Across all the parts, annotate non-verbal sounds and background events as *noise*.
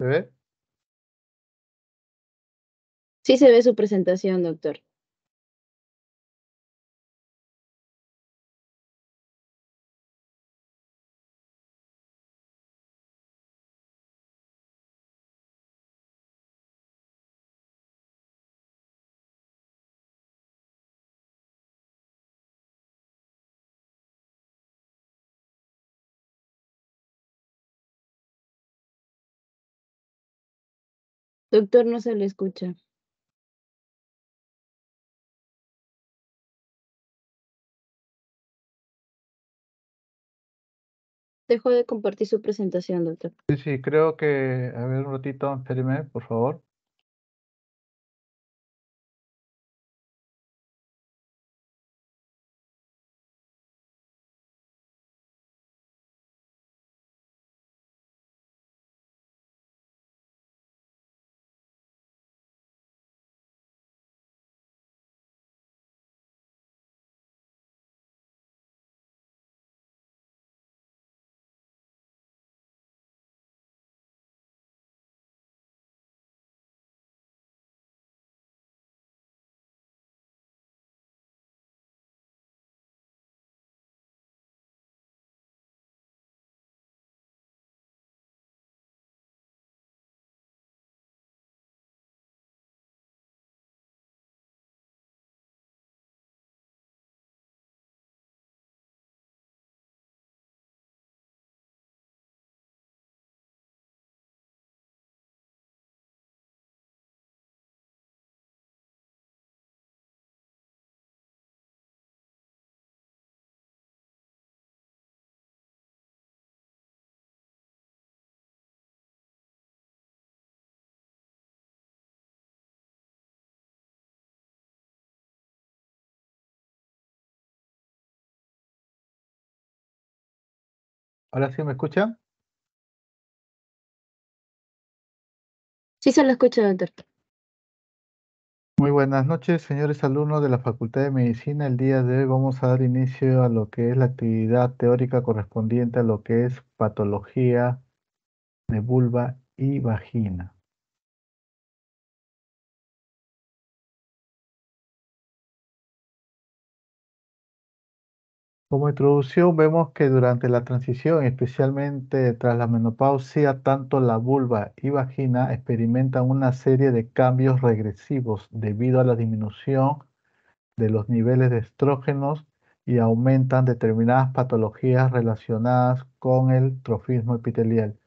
¿Se ve? Sí se ve su presentación, doctor. Doctor, no se le escucha. Dejo de compartir su presentación, doctor. Sí, sí, creo que... A ver, un ratito, espérenme, por favor. ¿Ahora sí me escuchan? Sí, se lo escucho, doctor. Muy buenas noches, señores alumnos de la Facultad de Medicina. El día de hoy vamos a dar inicio a lo que es la actividad teórica correspondiente a lo que es patología de vulva y vagina. Como introducción, vemos que durante la transición, especialmente tras la menopausia, tanto la vulva y vagina experimentan una serie de cambios regresivos debido a la disminución de los niveles de estrógenos y aumentan determinadas patologías relacionadas con el trofismo epitelial,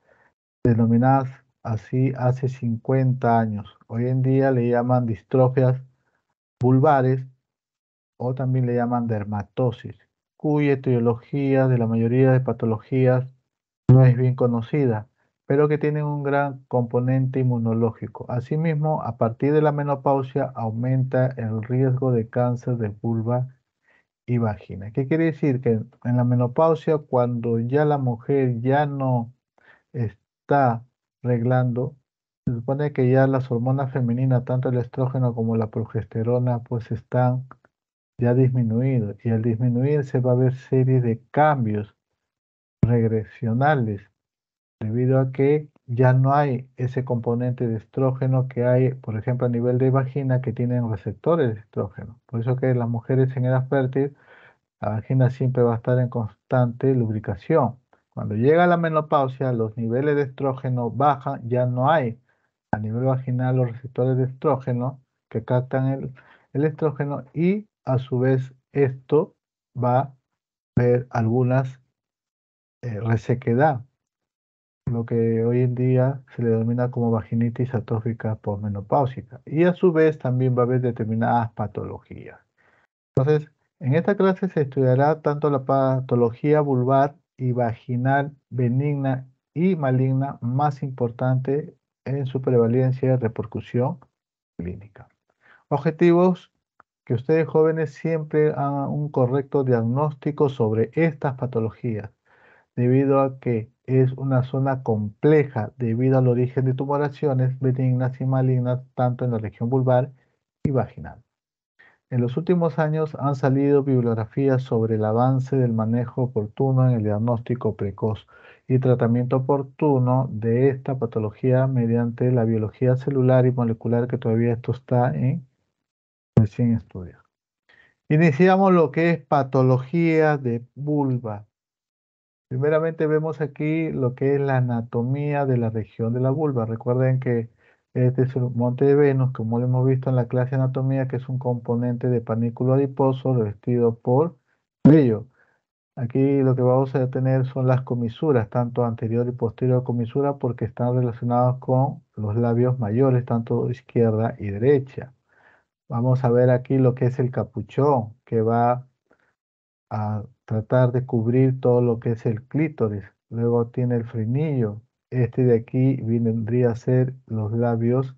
denominadas así hace 50 años. Hoy en día le llaman distrofias vulvares o también le llaman dermatosis cuya etiología de la mayoría de patologías no es bien conocida, pero que tienen un gran componente inmunológico. Asimismo, a partir de la menopausia aumenta el riesgo de cáncer de vulva y vagina. ¿Qué quiere decir? Que en la menopausia, cuando ya la mujer ya no está reglando, se supone que ya las hormonas femeninas, tanto el estrógeno como la progesterona, pues están ya ha disminuido y al disminuir se va a ver serie de cambios regresionales debido a que ya no hay ese componente de estrógeno que hay, por ejemplo, a nivel de vagina que tienen receptores de estrógeno. Por eso que las mujeres en edad fértil, la vagina siempre va a estar en constante lubricación. Cuando llega la menopausia, los niveles de estrógeno bajan, ya no hay a nivel vaginal los receptores de estrógeno que captan el, el estrógeno y a su vez esto va a ver algunas eh, resequedad, lo que hoy en día se le denomina como vaginitis atrófica posmenopáusica. Y a su vez también va a haber determinadas patologías. Entonces, en esta clase se estudiará tanto la patología vulvar y vaginal benigna y maligna más importante en su prevalencia y repercusión clínica. Objetivos que ustedes jóvenes siempre hagan un correcto diagnóstico sobre estas patologías, debido a que es una zona compleja debido al origen de tumoraciones benignas y malignas tanto en la región vulvar y vaginal. En los últimos años han salido bibliografías sobre el avance del manejo oportuno en el diagnóstico precoz y tratamiento oportuno de esta patología mediante la biología celular y molecular que todavía esto está en recién estudiado. Iniciamos lo que es patología de vulva. Primeramente vemos aquí lo que es la anatomía de la región de la vulva. Recuerden que este es el monte de Venus, como lo hemos visto en la clase anatomía, que es un componente de panículo adiposo revestido por brillo. Aquí lo que vamos a tener son las comisuras, tanto anterior y posterior comisura, porque están relacionadas con los labios mayores, tanto izquierda y derecha. Vamos a ver aquí lo que es el capuchón, que va a tratar de cubrir todo lo que es el clítoris. Luego tiene el frenillo. Este de aquí vendría a ser los labios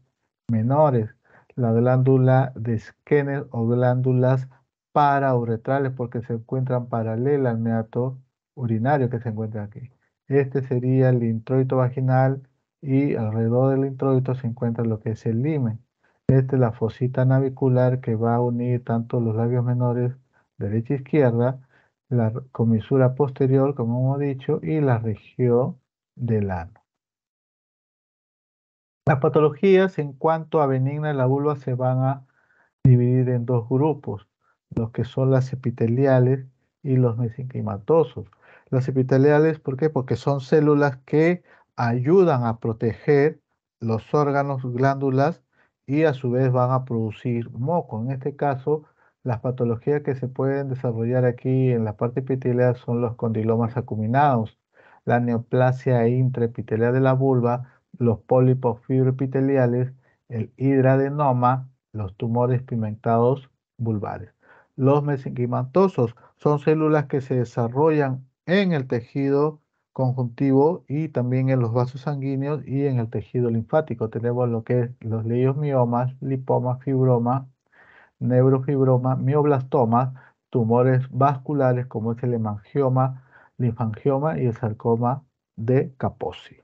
menores. La glándula de Skene o glándulas parauretrales porque se encuentran paralelas al meato urinario que se encuentra aquí. Este sería el introito vaginal y alrededor del introito se encuentra lo que es el limen. Esta es la fosita navicular que va a unir tanto los labios menores derecha e izquierda, la comisura posterior, como hemos dicho, y la región del ano. Las patologías en cuanto a benigna de la vulva se van a dividir en dos grupos, los que son las epiteliales y los mesencimatosos. Las epiteliales, ¿por qué? Porque son células que ayudan a proteger los órganos, glándulas y a su vez van a producir moco. En este caso, las patologías que se pueden desarrollar aquí en la parte epitelial son los condilomas acuminados, la neoplasia e intraepitelial de la vulva, los pólipos fibroepiteliales, el hidradenoma, los tumores pigmentados vulvares. Los mesenquimatosos son células que se desarrollan en el tejido conjuntivo y también en los vasos sanguíneos y en el tejido linfático. Tenemos lo que es los miomas, lipomas, fibromas, neurofibromas, mioblastomas, tumores vasculares como es el hemangioma, linfangioma y el sarcoma de Kaposi.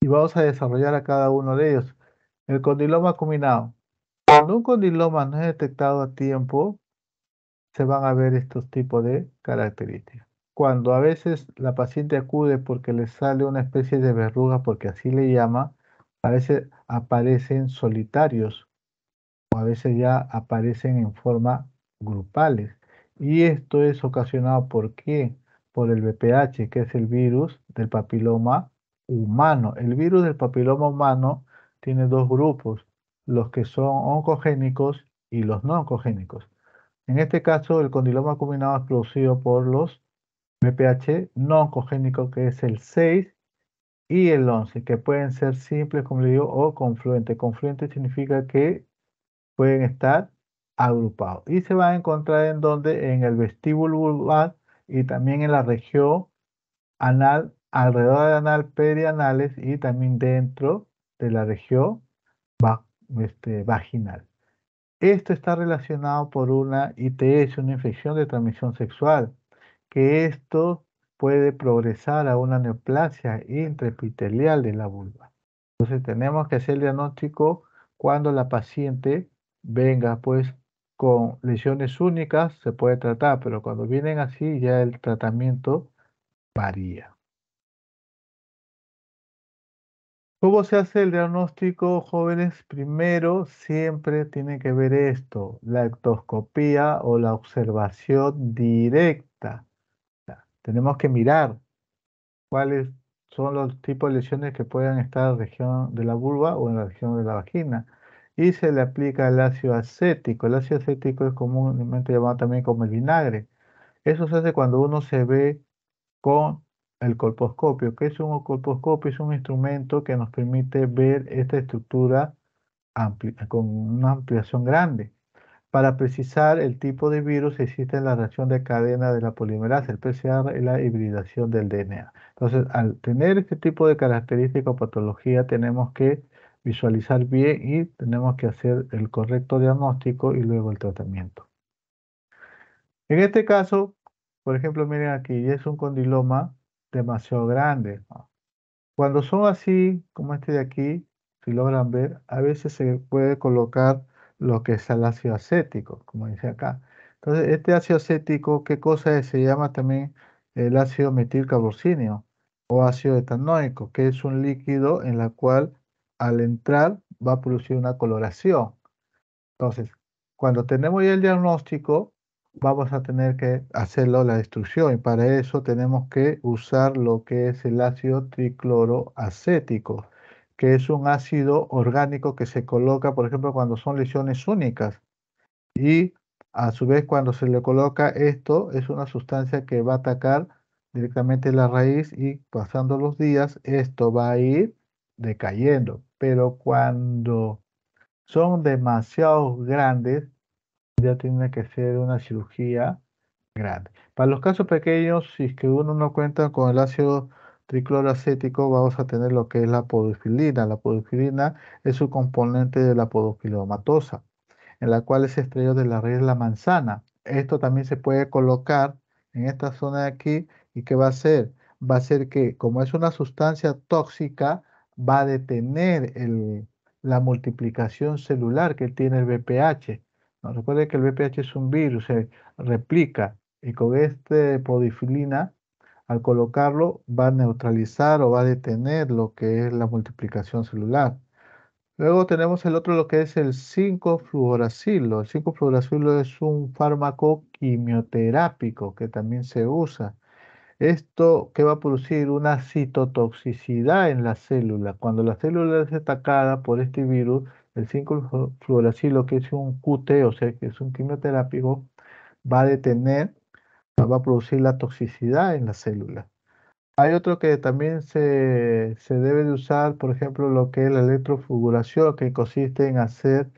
Y vamos a desarrollar a cada uno de ellos. El condiloma combinado. Cuando un condiloma no es detectado a tiempo, se van a ver estos tipos de características. Cuando a veces la paciente acude porque le sale una especie de verruga, porque así le llama, a veces aparecen solitarios o a veces ya aparecen en forma grupales. Y esto es ocasionado por qué? Por el VPH, que es el virus del papiloma humano. El virus del papiloma humano tiene dos grupos, los que son oncogénicos y los no oncogénicos. En este caso, el condiloma acuminado es producido por los pH no oncogénico, que es el 6, y el 11, que pueden ser simples, como le digo, o confluentes. Confluentes significa que pueden estar agrupados. Y se van a encontrar en donde, en el vestíbulo vulvar y también en la región anal, alrededor del anal, perianales y también dentro de la región este, vaginal. Esto está relacionado por una ITS, una infección de transmisión sexual, que esto puede progresar a una neoplasia intrapitelial de la vulva. Entonces tenemos que hacer el diagnóstico cuando la paciente venga pues con lesiones únicas, se puede tratar, pero cuando vienen así ya el tratamiento varía. ¿Cómo se hace el diagnóstico, jóvenes? Primero, siempre tiene que ver esto, la ectoscopía o la observación directa tenemos que mirar cuáles son los tipos de lesiones que puedan estar en la región de la vulva o en la región de la vagina. Y se le aplica el ácido acético. El ácido acético es comúnmente llamado también como el vinagre. Eso se hace cuando uno se ve con el colposcopio. ¿Qué es un colposcopio? Es un instrumento que nos permite ver esta estructura con una ampliación grande. Para precisar el tipo de virus existe la reacción de cadena de la polimerasa, el PCR, y la hibridación del DNA. Entonces, al tener este tipo de característica o patología, tenemos que visualizar bien y tenemos que hacer el correcto diagnóstico y luego el tratamiento. En este caso, por ejemplo, miren aquí, es un condiloma demasiado grande. Cuando son así, como este de aquí, si logran ver, a veces se puede colocar lo que es el ácido acético, como dice acá. Entonces, este ácido acético, ¿qué cosa es? Se llama también el ácido metilcarbocinio o ácido etanoico, que es un líquido en la cual al entrar va a producir una coloración. Entonces, cuando tenemos ya el diagnóstico, vamos a tener que hacerlo la destrucción y para eso tenemos que usar lo que es el ácido tricloroacético que es un ácido orgánico que se coloca, por ejemplo, cuando son lesiones únicas. Y a su vez, cuando se le coloca esto, es una sustancia que va a atacar directamente la raíz y pasando los días, esto va a ir decayendo. Pero cuando son demasiado grandes, ya tiene que ser una cirugía grande. Para los casos pequeños, si es que uno no cuenta con el ácido tricloroacético vamos a tener lo que es la podofilina. La podofilina es un componente de la podofilomatosa, en la cual es estrella de la raíz de la manzana. Esto también se puede colocar en esta zona de aquí y ¿qué va a hacer? Va a ser que como es una sustancia tóxica, va a detener la multiplicación celular que tiene el BPH. ¿No? Recuerden que el BPH es un virus, se replica y con este podifilina al colocarlo va a neutralizar o va a detener lo que es la multiplicación celular. Luego tenemos el otro, lo que es el 5-fluoracilo. El 5-fluoracilo es un fármaco quimioterápico que también se usa. Esto que va a producir una citotoxicidad en la célula. Cuando la célula es atacada por este virus, el 5-fluoracilo, que es un QT, o sea, que es un quimioterápico, va a detener va a producir la toxicidad en la célula. Hay otro que también se, se debe de usar, por ejemplo, lo que es la electrofuguración, que consiste en hacer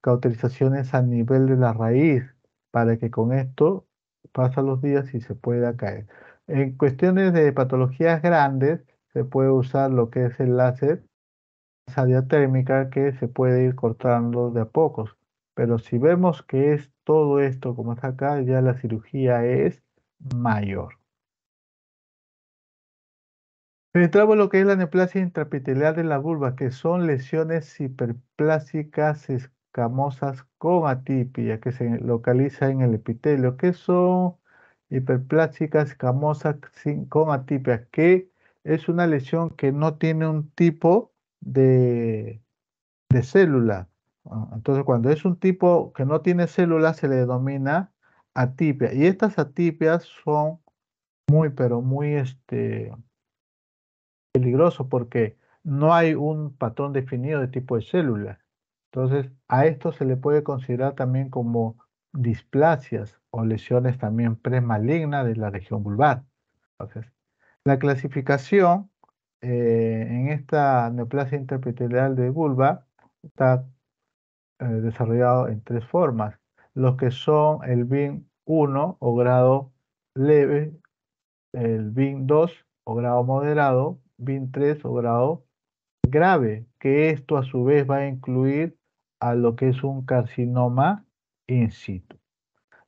cauterizaciones a nivel de la raíz, para que con esto pasen los días y se pueda caer. En cuestiones de patologías grandes, se puede usar lo que es el láser, la diatérmica, que se puede ir cortando de a pocos. Pero si vemos que es todo esto, como está acá, ya la cirugía es mayor. en lo que es la neoplasia intrapitelial de la vulva, que son lesiones hiperplásicas escamosas con atipia, que se localiza en el epitelio, que son hiperplásicas escamosas con atipia, que es una lesión que no tiene un tipo de, de célula, Ah, entonces, cuando es un tipo que no tiene células, se le denomina atipia. Y estas atipias son muy, pero muy este, peligrosos porque no hay un patrón definido de tipo de célula. Entonces, a esto se le puede considerar también como displasias o lesiones también premalignas de la región vulvar. Entonces, la clasificación eh, en esta neoplasia interepitelial de vulva está eh, desarrollado en tres formas, los que son el BIN 1 o grado leve, el BIN 2 o grado moderado, BIN 3 o grado grave, que esto a su vez va a incluir a lo que es un carcinoma in situ.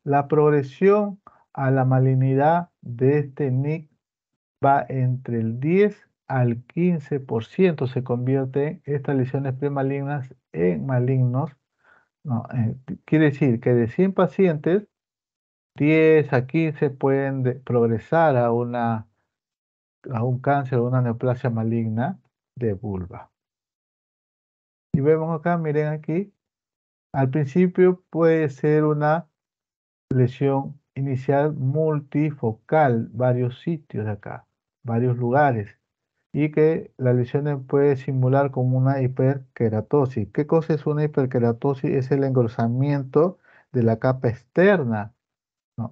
La progresión a la malignidad de este NIC va entre el 10 al 15%, se en estas lesiones premalignas en malignos, eh, quiere decir que de 100 pacientes, 10 a 15 pueden progresar a, una, a un cáncer o una neoplasia maligna de vulva. Y vemos acá, miren aquí, al principio puede ser una lesión inicial multifocal, varios sitios acá, varios lugares y que la lesión puede simular como una hiperkeratosis. ¿Qué cosa es una hiperkeratosis? Es el engrosamiento de la capa externa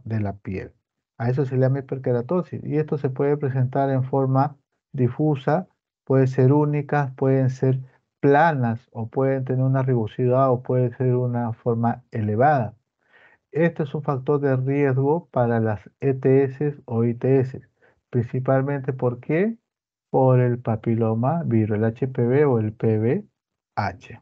de la piel. A eso se le llama hiperkeratosis. Y esto se puede presentar en forma difusa, puede ser únicas, pueden ser planas o pueden tener una ribosidad o puede ser una forma elevada. Este es un factor de riesgo para las ETS o ITS, principalmente porque por el papiloma el HPV o el PBH.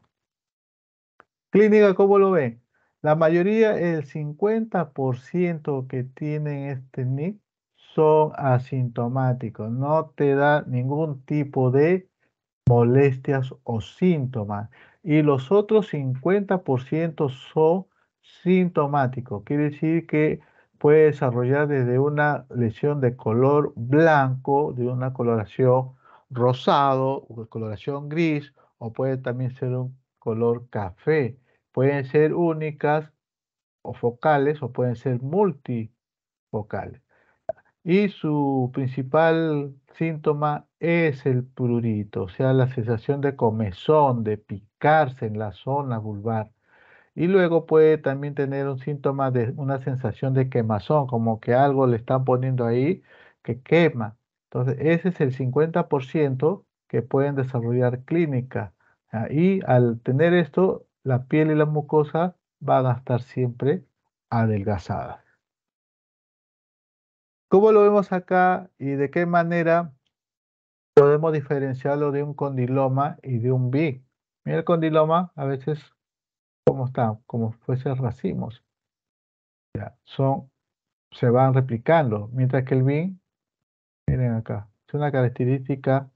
Clínica, ¿cómo lo ven? La mayoría, el 50% que tienen este NIC son asintomáticos. No te da ningún tipo de molestias o síntomas. Y los otros 50% son sintomáticos. Quiere decir que puede desarrollar desde una lesión de color blanco, de una coloración rosado, o de coloración gris, o puede también ser un color café. Pueden ser únicas o focales o pueden ser multifocales. Y su principal síntoma es el prurito, o sea, la sensación de comezón, de picarse en la zona vulvar y luego puede también tener un síntoma de una sensación de quemazón, como que algo le están poniendo ahí que quema. Entonces, ese es el 50% que pueden desarrollar clínica. Ah, y al tener esto, la piel y la mucosa van a estar siempre adelgazadas. ¿Cómo lo vemos acá y de qué manera podemos diferenciarlo de un condiloma y de un BIC? Mira el condiloma, a veces ¿Cómo están, como fuesen racimos. son, se van replicando, mientras que el bin, miren acá, es una característica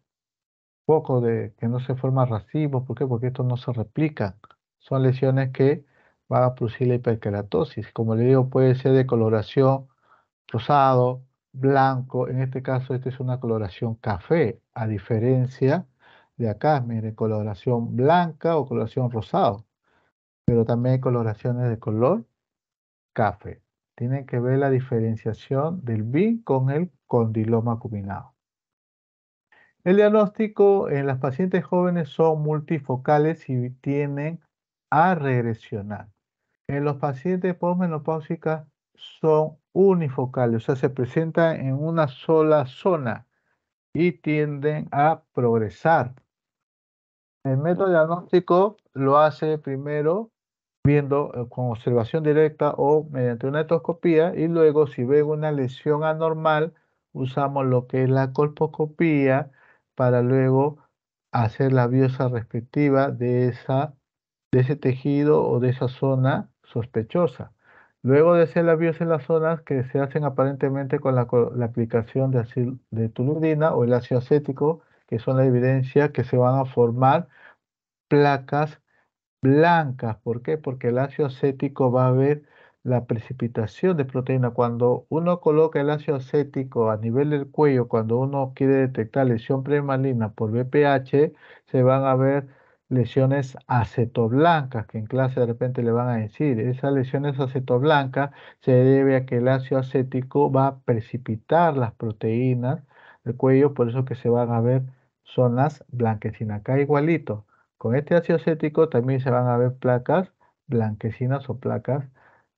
poco de que no se forman racimos, ¿por qué? Porque esto no se replica, son lesiones que van a producir la hiperkeratosis, como le digo, puede ser de coloración rosado, blanco, en este caso esta es una coloración café, a diferencia de acá, miren, coloración blanca o coloración rosado pero también hay coloraciones de color café. Tienen que ver la diferenciación del BIN con el condiloma acuminado. El diagnóstico en las pacientes jóvenes son multifocales y tienden a regresionar. En los pacientes posmenopáusicas son unifocales, o sea, se presentan en una sola zona y tienden a progresar. El método diagnóstico lo hace primero viendo eh, con observación directa o mediante una etoscopía y luego si veo una lesión anormal usamos lo que es la colposcopía para luego hacer la biopsia respectiva de, esa, de ese tejido o de esa zona sospechosa. Luego de hacer la biopsia en las zonas que se hacen aparentemente con la, aplicación de, tuludina de o el ácido acético, que son la evidencia que se van a formar placas blancas. ¿Por qué? Porque el ácido acético va a ver la precipitación de proteína. Cuando uno coloca el ácido acético a nivel del cuello, cuando uno quiere detectar lesión premalina por BPH, se van a ver lesiones acetoblancas, que en clase de repente le van a decir. Esas lesiones acetoblancas se debe a que el ácido acético va a precipitar las proteínas del cuello, por eso que se van a ver zonas blanquecinas. Acá igualito con este ácido acético también se van a ver placas blanquecinas o placas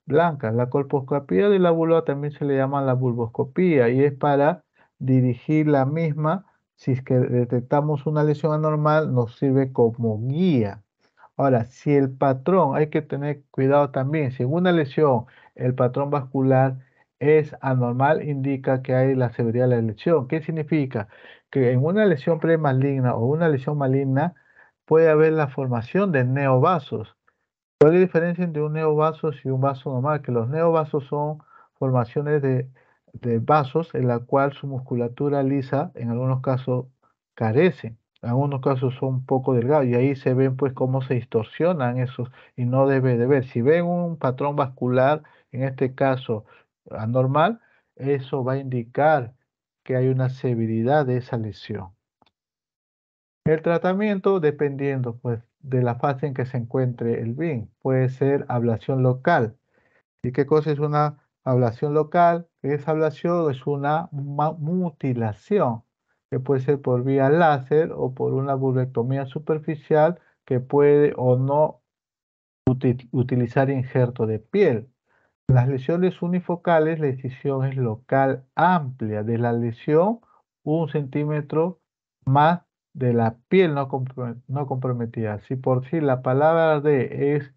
blancas. La colposcopía de la vulva también se le llama la bulboscopía y es para dirigir la misma. Si es que detectamos una lesión anormal, nos sirve como guía. Ahora, si el patrón, hay que tener cuidado también, si en una lesión el patrón vascular es anormal, indica que hay la severidad de la lesión. ¿Qué significa? Que en una lesión premaligna o una lesión maligna, puede haber la formación de neovasos. ¿Cuál es la diferencia entre un neovaso y un vaso normal? Que los neovasos son formaciones de, vasos en la cual su musculatura lisa, en algunos casos, carece. En algunos casos son un poco delgados y ahí se ven pues cómo se distorsionan esos y no debe de ver. Si ven un patrón vascular, en este caso anormal, eso va a indicar que hay una severidad de esa lesión. El tratamiento, dependiendo pues, de la fase en que se encuentre el BIN, puede ser ablación local. ¿Y qué cosa es una ablación local? Esa ablación es una mutilación, que puede ser por vía láser o por una vulvectomía superficial que puede o no utilizar injerto de piel. Las lesiones unifocales, la incisión es local amplia. De la lesión, un centímetro más de la piel no, comprometida. Si por sí la palabra de es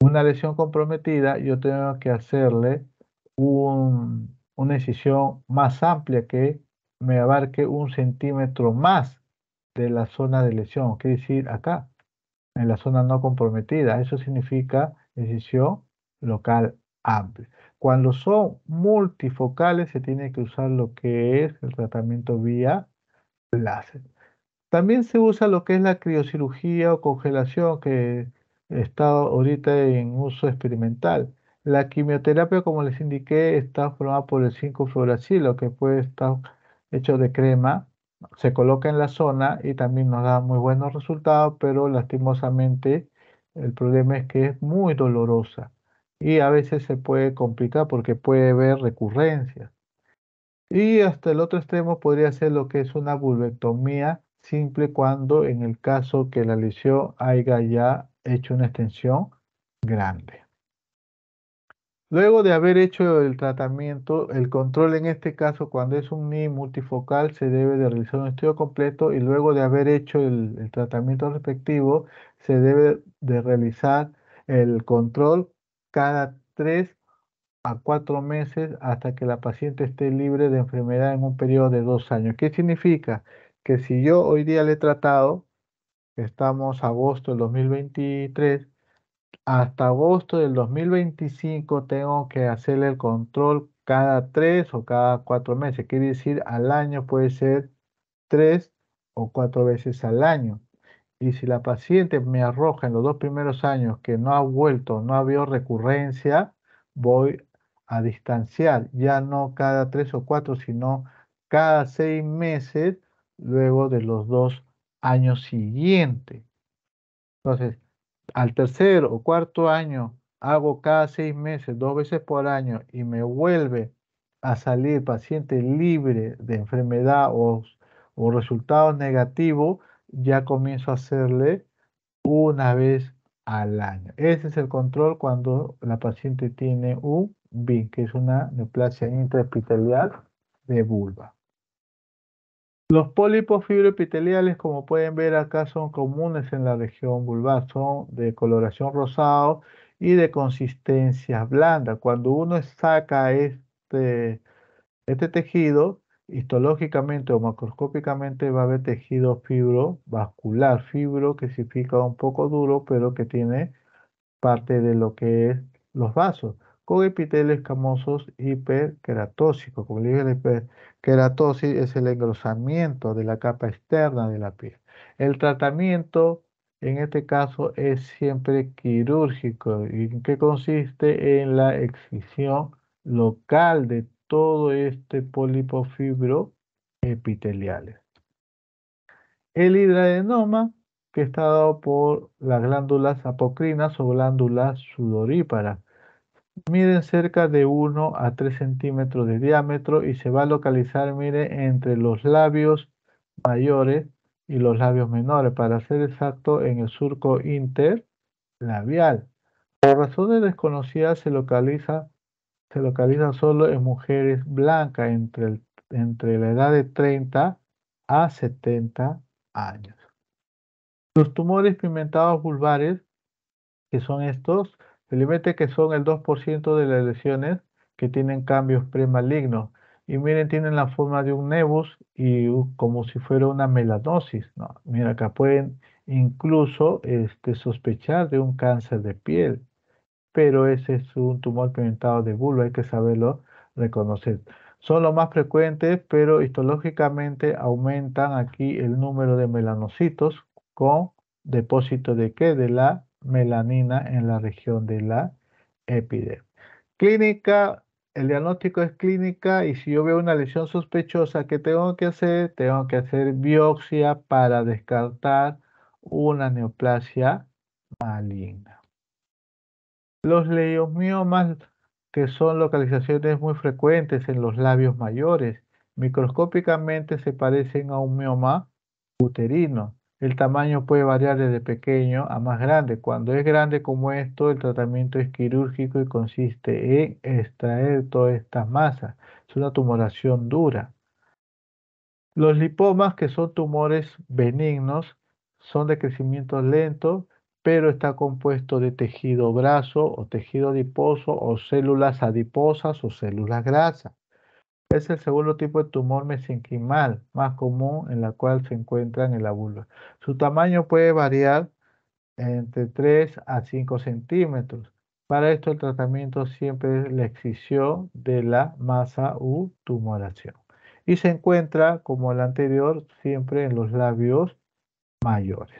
una lesión comprometida, yo tengo que hacerle una incisión más amplia que me abarque un centímetro más de la zona de lesión, Quiere decir acá, en la zona no comprometida. Eso significa incisión local amplia. Cuando son multifocales se tiene que usar lo que es el tratamiento vía láser. También se usa lo que es la criocirugía o congelación, que está ahorita en uso experimental. La quimioterapia, como les indiqué, está formada por el 5-fluoracilo, que puede estar hecho de crema, se coloca en la zona y también nos da muy buenos resultados, pero lastimosamente el problema es que es muy dolorosa y a veces se puede complicar porque puede haber recurrencias. Y hasta el otro extremo podría ser lo que es una vulvectomía simple cuando en el caso que la lesión haya ya hecho una extensión grande. Luego de haber hecho el tratamiento, el control en este caso cuando es un NI multifocal se debe de realizar un estudio completo y luego de haber hecho el, tratamiento respectivo se debe de realizar el control cada tres a cuatro meses hasta que la paciente esté libre de enfermedad en un periodo de dos años. ¿Qué significa? que si yo hoy día le he tratado, estamos agosto del 2023, hasta agosto del 2025 tengo que hacerle el control cada tres o cada cuatro meses. Quiere decir, al año puede ser tres o cuatro veces al año. Y si la paciente me arroja en los dos primeros años que no ha vuelto, no ha habido recurrencia, voy a distanciar, ya no cada tres o cuatro, sino cada seis meses luego de los dos años siguientes. Entonces, al tercer o cuarto año, hago cada seis meses, dos veces por año, y me vuelve a salir paciente libre de enfermedad o, o resultados negativos, ya comienzo a hacerle una vez al año. Ese es el control cuando la paciente tiene un BIN, que es una neoplasia intraepitelial de vulva. Los pólipos fibroepiteliales, como pueden ver acá, son comunes en la región vulvar, son de coloración rosado y de consistencia blanda. Cuando uno saca este, este tejido, histológicamente o macroscópicamente va a haber tejido fibrovascular, fibro que significa un poco duro, pero que tiene parte de lo que es los vasos con epitelios escamosos Como le dije, la hiperqueratosis es el engrosamiento de la capa externa de la piel. El tratamiento en este caso es siempre quirúrgico, y que consiste en la excisión local de todo este polipofibro epiteliales. El hidradenoma, que está dado por las glándulas apocrinas o glándulas sudoríparas, Miden cerca de 1 a 3 centímetros de diámetro y se va a localizar, mire, entre los labios mayores y los labios menores, para ser exacto, en el surco interlabial. Por razones desconocidas se localiza, se localiza solo en mujeres blancas entre, entre la edad de 30 a 70 años. Los tumores pigmentados vulvares, que son estos, mete que son el 2% de las lesiones que tienen cambios premalignos. Y miren, tienen la forma de un nebus y como si fuera una melanosis. ¿no? Mira, acá pueden incluso este, sospechar de un cáncer de piel. Pero ese es un tumor pimentado de bulbo, hay que saberlo reconocer. Son los más frecuentes, pero histológicamente aumentan aquí el número de melanocitos con depósito de qué? De la melanina en la región de la epidermis. Clínica, el diagnóstico es clínica y si yo veo una lesión sospechosa, ¿qué tengo que hacer? Tengo que hacer biopsia para descartar una neoplasia maligna. Los leiomiomas, que son localizaciones muy frecuentes en los labios mayores, microscópicamente se parecen a un mioma uterino. El tamaño puede variar desde pequeño a más grande. Cuando es grande como esto, el tratamiento es quirúrgico y consiste en extraer todas estas masas. Es una tumoración dura. Los lipomas, que son tumores benignos, son de crecimiento lento, pero está compuesto de tejido graso o tejido adiposo o células adiposas o células grasas. Es el segundo tipo de tumor mesenquimal más común en la cual se encuentran en la vulva. Su tamaño puede variar entre 3 a 5 centímetros. Para esto el tratamiento siempre es la excisión de la masa u tumoración. Y se encuentra, como el anterior, siempre en los labios mayores.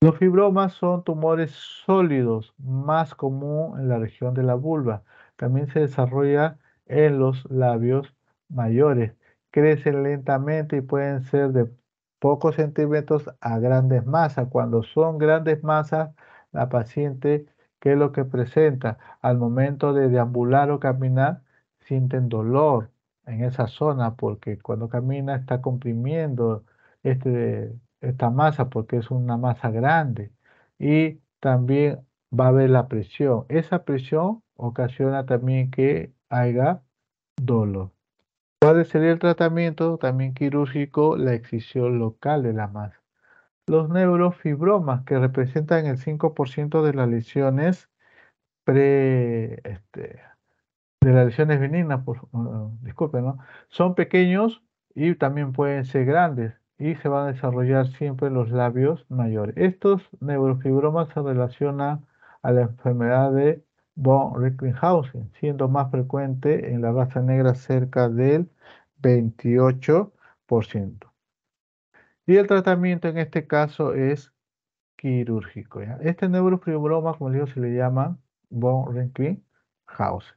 Los fibromas son tumores sólidos, más común en la región de la vulva. También se desarrolla en los labios mayores. Crecen lentamente y pueden ser de pocos centímetros a grandes masas. Cuando son grandes masas, la paciente, ¿qué es lo que presenta? Al momento de deambular o caminar, sienten dolor en esa zona porque cuando camina está comprimiendo este, esta masa porque es una masa grande. Y también va a haber la presión. Esa presión ocasiona también que haya dolor. ¿Cuál ser el tratamiento también quirúrgico? La excisión local de la masa. Los neurofibromas, que representan el 5% de las lesiones pre, este, de las lesiones benignas, uh, disculpen, ¿no? son pequeños y también pueden ser grandes y se van a desarrollar siempre los labios mayores. Estos neurofibromas se relacionan a la enfermedad de von Recklinghausen, siendo más frecuente en la raza negra cerca del 28%. Y el tratamiento en este caso es quirúrgico. Este neurofibroma, como digo, se le llama von Recklinghausen.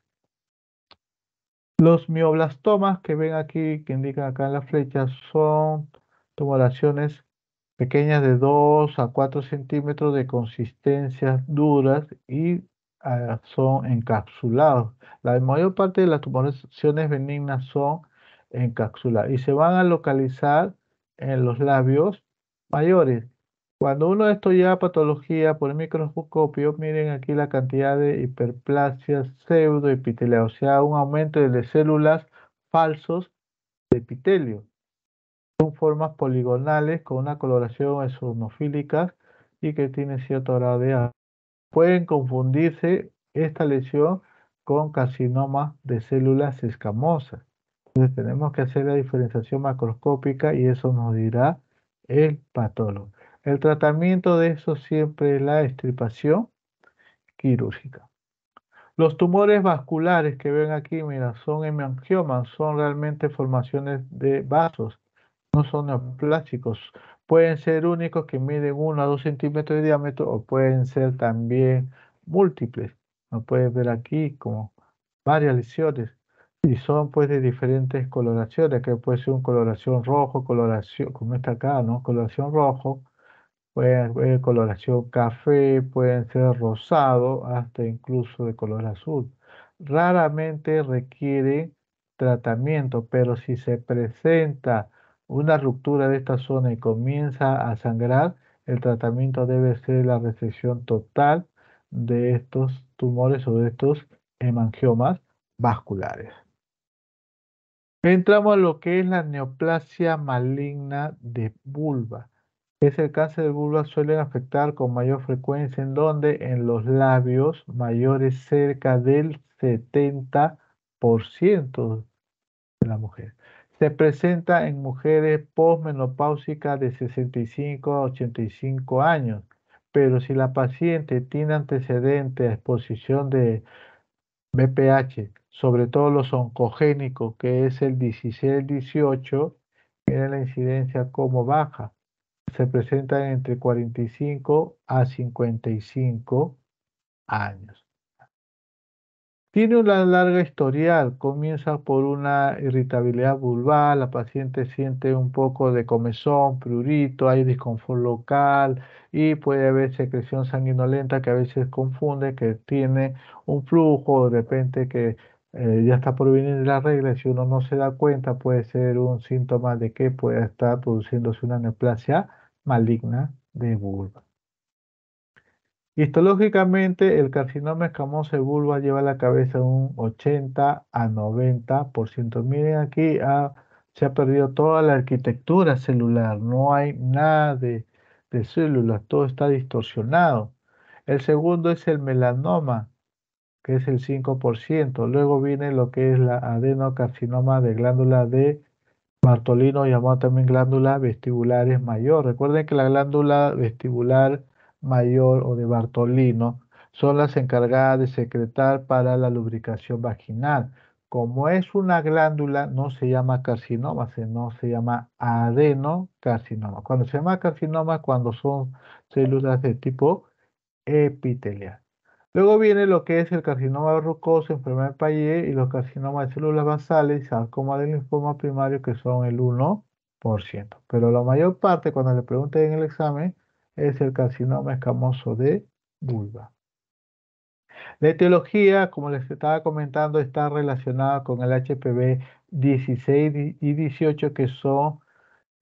Los mioblastomas que ven aquí, que indican acá en la flecha, son tumoraciones pequeñas de 2 a 4 centímetros de consistencias duras y son encapsulados. La mayor parte de las tumoraciones benignas son encapsuladas y se van a localizar en los labios mayores. Cuando uno estudia patología por el microscopio, miren aquí la cantidad de hiperplasia pseudoepitelial, o sea, un aumento de células falsos de epitelio. Son formas poligonales con una coloración esonofílica y que tiene cierto grado de pueden confundirse esta lesión con carcinoma de células escamosas. Entonces tenemos que hacer la diferenciación macroscópica y eso nos dirá el patólogo. El tratamiento de eso siempre es la estripación quirúrgica. Los tumores vasculares que ven aquí, mira, son hemangiomas, son realmente formaciones de vasos, no son neoplásicos, Pueden ser únicos que miden 1 a 2 centímetros de diámetro o pueden ser también múltiples. Lo puedes ver aquí como varias lesiones y son pues de diferentes coloraciones, que puede ser un coloración rojo, coloración, como está acá, ¿no? Coloración rojo, pueden ser coloración café, pueden ser rosado, hasta incluso de color azul. Raramente requiere tratamiento, pero si se presenta una ruptura de esta zona y comienza a sangrar, el tratamiento debe ser la resección total de estos tumores o de estos hemangiomas vasculares. Entramos a lo que es la neoplasia maligna de vulva. Es el cáncer de vulva suele afectar con mayor frecuencia en donde en los labios mayores cerca del 70% de la mujer. Se presenta en mujeres posmenopáusicas de 65 a 85 años, pero si la paciente tiene antecedentes a exposición de BPH, sobre todo los oncogénicos, que es el 16-18, tiene la incidencia como baja. Se presenta entre 45 a 55 años. Tiene una larga historial, comienza por una irritabilidad vulvar, la paciente siente un poco de comezón, prurito, hay disconfort local y puede haber secreción sanguinolenta que a veces confunde que tiene un flujo, de repente que eh, ya está por venir la regla, si uno no se da cuenta puede ser un síntoma de que puede estar produciéndose una neoplasia maligna de vulva. Histológicamente, el carcinoma escamoso de vulva lleva la cabeza un 80 a 90%. Miren aquí, ah, se ha perdido toda la arquitectura celular, no hay nada de, células, todo está distorsionado. El segundo es el melanoma, que es el 5%. Luego viene lo que es la adenocarcinoma de glándula de martolino, llamado también glándula vestibulares mayor. Recuerden que la glándula vestibular Mayor o de Bartolino son las encargadas de secretar para la lubricación vaginal. Como es una glándula, no se llama carcinoma, sino se llama adenocarcinoma. Cuando se llama carcinoma, cuando son células de tipo epitelial. Luego viene lo que es el carcinoma rucoso, enfermedad de país y los carcinomas de células basales, sarcoma del linfoma primario, que son el 1%. Pero la mayor parte, cuando le pregunten en el examen, es el carcinoma escamoso de vulva. La etiología, como les estaba comentando, está relacionada con el HPV 16 y 18, que son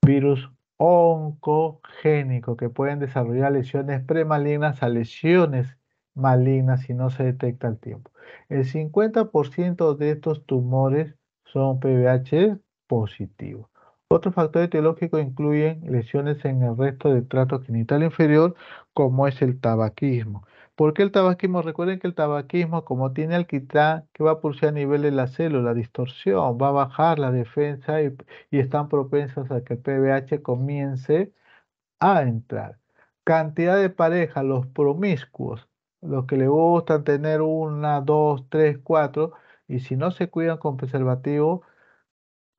virus oncogénicos que pueden desarrollar lesiones premalignas a lesiones malignas si no se detecta al tiempo. El 50% de estos tumores son PBH positivos. Otros factores etiológicos incluyen lesiones en el resto del trato genital inferior, como es el tabaquismo. ¿Por qué el tabaquismo? Recuerden que el tabaquismo, como tiene alquitrán, que va a pulsar a nivel de la célula, distorsión, va a bajar la defensa y, están propensos a que el PBH comience a entrar. Cantidad de pareja, los promiscuos, los que le gustan tener una, dos, tres, cuatro, y si no se cuidan con preservativo,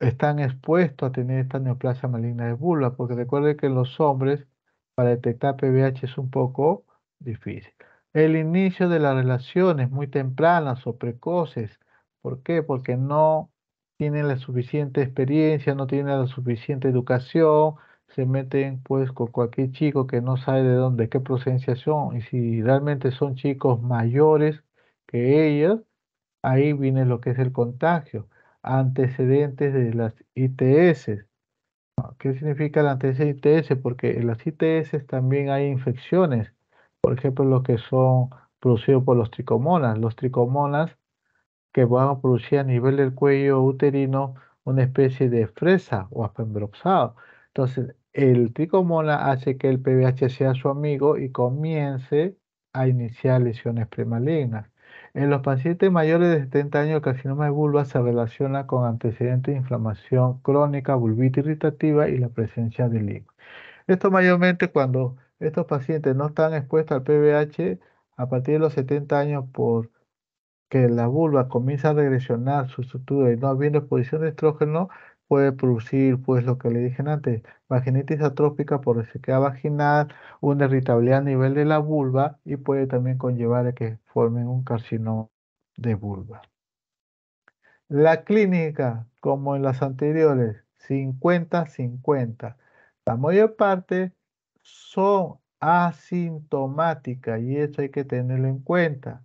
están expuestos a tener esta neoplasia maligna de vulva, porque recuerde que los hombres para detectar PBH es un poco difícil. El inicio de las relaciones muy tempranas o precoces, ¿por qué? Porque no tienen la suficiente experiencia, no tienen la suficiente educación, se meten pues con cualquier chico que no sabe de dónde, qué procedencia son, y si realmente son chicos mayores que ellas, ahí viene lo que es el contagio antecedentes de las ITS. Ah, ¿Qué significa la antecedente ITS? Porque en las ITS también hay infecciones, por ejemplo, los que son producidos por los tricomonas. Los tricomonas que van a producir a nivel del cuello uterino una especie de fresa o apembroxado. Entonces, el tricomona hace que el PBH sea su amigo y comience a iniciar lesiones premalignas. En los pacientes mayores de 70 años, el carcinoma de vulva se relaciona con antecedentes de inflamación crónica, vulvitis irritativa y la presencia de líquido. Esto mayormente cuando estos pacientes no están expuestos al PBH a partir de los 70 años por que la vulva comienza a regresionar su estructura y no habiendo exposición de estrógeno, puede producir, pues lo que le dije antes, vaginitis atrópica, por queda vaginal, una irritabilidad a nivel de la vulva y puede también conllevar a que formen un carcinoma de vulva. La clínica, como en las anteriores, 50-50. La mayor parte son asintomáticas y eso hay que tenerlo en cuenta.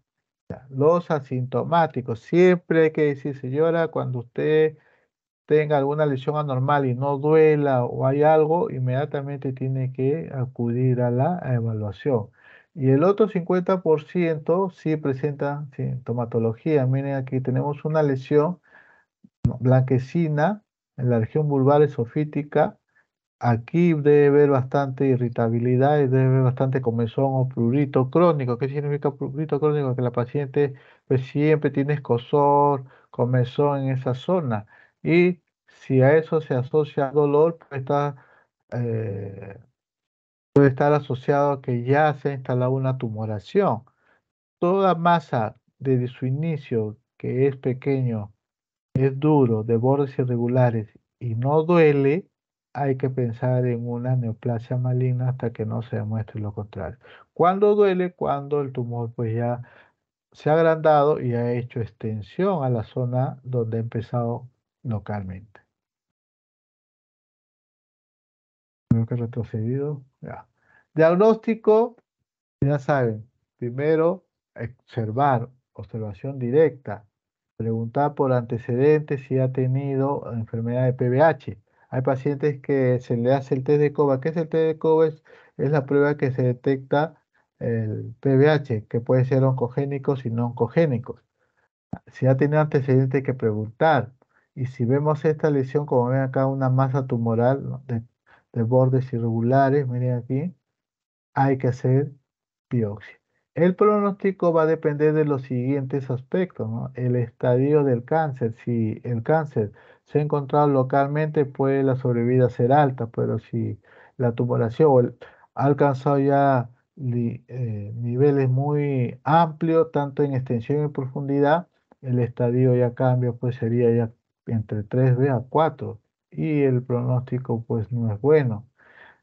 Los asintomáticos, siempre hay que decir, señora, cuando usted tenga alguna lesión anormal y no duela o hay algo, inmediatamente tiene que acudir a la evaluación. Y el otro 50% sí presenta sintomatología. Miren, aquí tenemos una lesión blanquecina en la región vulvar esofítica. Aquí debe haber bastante irritabilidad y debe haber bastante comezón o prurito crónico. ¿Qué significa prurito crónico? Que la paciente pues, siempre tiene escosor, comezón en esa zona. Y si a eso se asocia dolor, eh, puede estar, asociado a que ya se ha instalado una tumoración. Toda masa desde su inicio, que es pequeño, es duro, de bordes irregulares y no duele, hay que pensar en una neoplasia maligna hasta que no se demuestre lo contrario. ¿Cuándo duele? Cuando el tumor pues ya se ha agrandado y ha hecho extensión a la zona donde ha empezado localmente. Creo que retrocedido. Diagnóstico, ya saben, primero observar, observación directa, preguntar por antecedentes si ha tenido enfermedad de PBH. Hay pacientes que se le hace el test de COBA. ¿Qué es el test de COBA? Es, la prueba que se detecta el PBH, que puede ser oncogénico y no oncogénicos. Si ha tenido antecedentes, hay que preguntar. Y si vemos esta lesión, como ven acá, una masa tumoral de, bordes irregulares, miren aquí, hay que hacer biopsia. El pronóstico va a depender de los siguientes aspectos, ¿no? El estadio del cáncer. Si el cáncer se ha encontrado localmente, puede la sobrevida ser alta, pero si la tumoración ha alcanzado ya eh, niveles muy amplios, tanto en extensión y profundidad, el estadio ya cambia, pues sería ya entre 3B a 4 y el pronóstico pues no es bueno.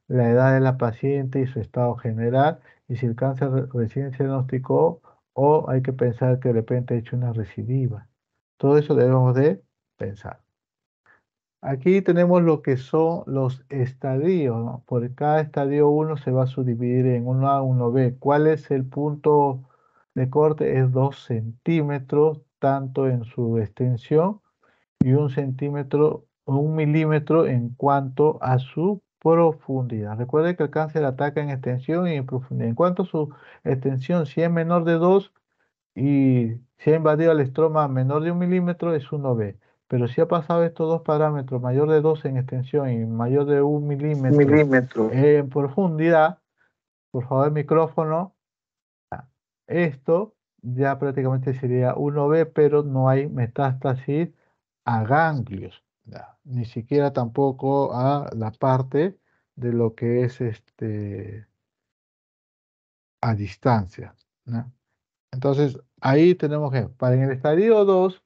La edad de la paciente y su estado general y si el cáncer recién se diagnosticó o hay que pensar que de repente ha hecho una recidiva. Todo eso debemos de pensar. Aquí tenemos lo que son los estadios. Por cada estadio uno se va a subdividir en 1A, 1B. ¿Cuál es el punto de corte? Es 2 centímetros, tanto en su extensión y un centímetro, un milímetro en cuanto a su profundidad. Recuerde que el cáncer ataca en extensión y en profundidad. En cuanto a su extensión, si es menor de 2 y si ha invadido el estroma menor de un milímetro, es 1B. Pero si ha pasado estos dos parámetros, mayor de 2 en extensión y mayor de un milímetro, en profundidad, por favor, micrófono, esto ya prácticamente sería 1B, pero no hay metástasis a ganglios, ni siquiera tampoco a la parte de lo que es este a distancia. Entonces, ahí tenemos que, para en el estadio 2,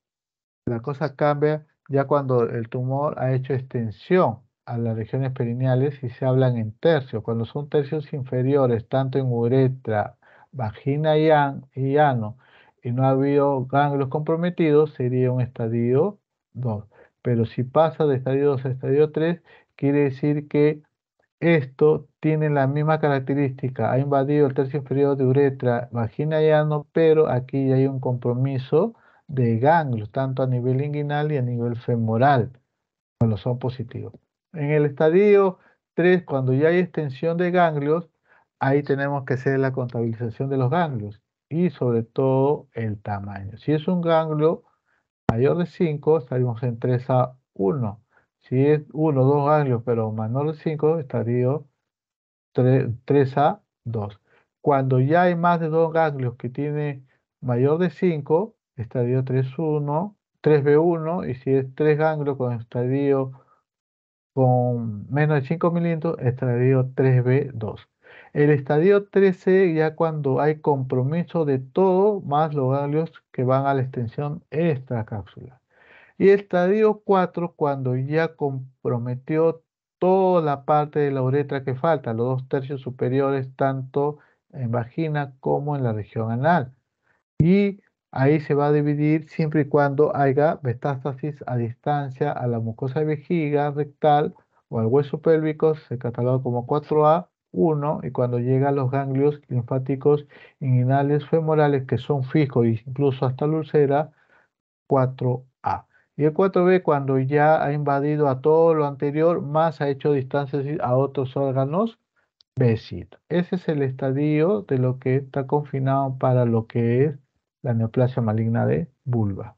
la cosa cambia ya cuando el tumor ha hecho extensión a las regiones perineales y se hablan en tercios. Cuando son tercios inferiores, tanto en uretra, vagina y ano, y no ha habido ganglios comprometidos, sería un estadio pero si pasa de estadio 2 a estadio 3, quiere decir que esto tiene la misma característica. Ha invadido el tercio inferior de uretra, vagina y ano, pero aquí ya hay un compromiso de ganglios, tanto a nivel inguinal y a nivel femoral, cuando son positivos. En el estadio 3, cuando ya hay extensión de ganglios, ahí tenemos que hacer la contabilización de los ganglios y sobre todo el tamaño. Si es un ganglio mayor de 5, salimos en 3 a 1. Si es 1, 2 ganglios, pero menor de 5, estaría 3, a 2. Cuando ya hay más de 2 ganglios que tiene mayor de 5, estaría 3-1, 3B1, y si es 3 ganglios con estadio con menos de 5 milímetros, estaría 3B2. El estadio 13, ya cuando hay compromiso de todo, más los ganglios que van a la extensión cápsula. Y el estadio 4, cuando ya comprometió toda la parte de la uretra que falta, los dos tercios superiores, tanto en vagina como en la región anal. Y ahí se va a dividir siempre y cuando haya metástasis a distancia a la mucosa de vejiga rectal o al hueso pélvico, se cataloga como 4A, 1 y cuando llega a los ganglios linfáticos inguinales femorales que son fijos e incluso hasta la úlcera 4A. Y el 4B cuando ya ha invadido a todo lo anterior más ha hecho distancias a otros órganos vecinos. Ese es el estadio de lo que está confinado para lo que es la neoplasia maligna de vulva.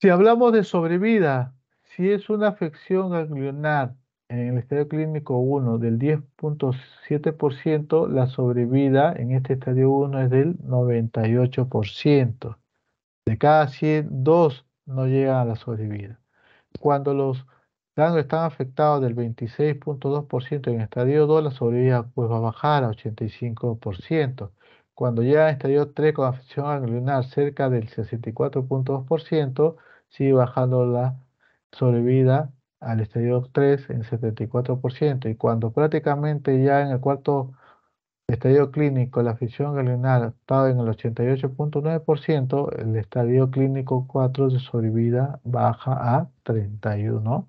Si hablamos de sobrevida, si es una afección ganglionar en el estadio clínico 1 del 10.7%, la sobrevida en este estadio 1 es del 98%. De cada 100, 2 no llegan a la sobrevida. Cuando los ganglios están afectados del 26.2% en el estadio 2, la sobrevida pues, va a bajar a 85%. Cuando llega al estadio 3 con afección ganglionar cerca del 64.2%, sigue bajando la sobrevida al estadio 3 en 74%. Y cuando prácticamente ya en el cuarto estadio clínico la afición galenal estaba en el 88.9%, el estadio clínico 4 de sobrevida baja a 31%.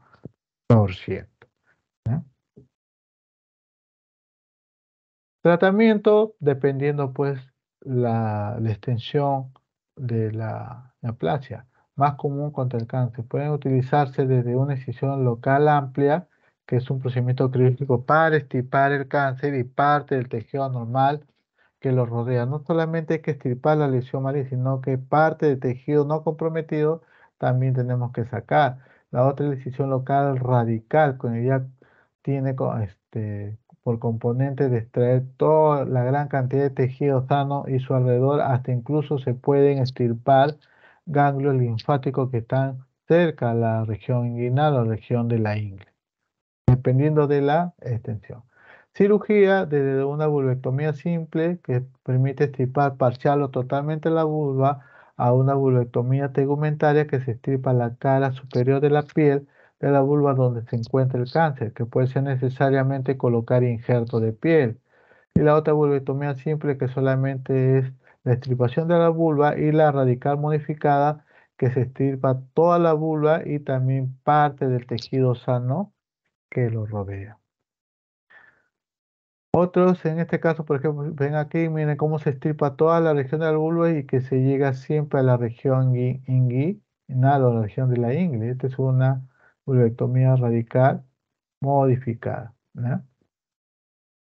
Tratamiento, dependiendo pues la, extensión de la neoplasia más común contra el cáncer. Pueden utilizarse desde una incisión local amplia, que es un procedimiento quirúrgico para estirpar el cáncer y parte del tejido anormal que lo rodea. No solamente hay que estirpar la lesión maligna, sino que parte del tejido no comprometido también tenemos que sacar. La otra incisión local radical, con ella tiene este, por componente de extraer toda la gran cantidad de tejido sano y su alrededor, hasta incluso se pueden estirpar ganglios linfáticos que están cerca a la región inguinal o región de la ingle, dependiendo de la extensión. Cirugía desde una vulvectomía simple que permite estripar parcial o totalmente la vulva a una vulvectomía tegumentaria que se estripa la cara superior de la piel de la vulva donde se encuentra el cáncer, que puede ser necesariamente colocar injerto de piel. Y la otra vulvectomía simple que solamente es la extirpación de la vulva y la radical modificada que se extirpa toda la vulva y también parte del tejido sano que lo rodea. Otros, en este caso, por ejemplo, ven aquí, miren cómo se extirpa toda la región de la vulva y que se llega siempre a la región inguinal o la región de la ingle. Esta es una vulvectomía radical modificada.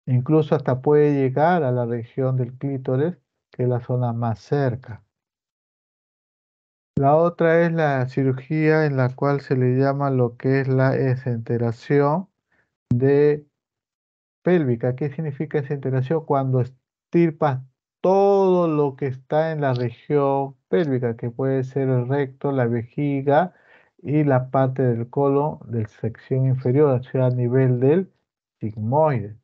Incluso hasta puede llegar a la región del clítoris que es la zona más cerca. La otra es la cirugía en la cual se le llama lo que es la esenteración de pélvica. ¿Qué significa esenteración? Cuando estirpa todo lo que está en la región pélvica, que puede ser el recto, la vejiga y la parte del colon, de sección inferior, o sea, a nivel del sigmoide.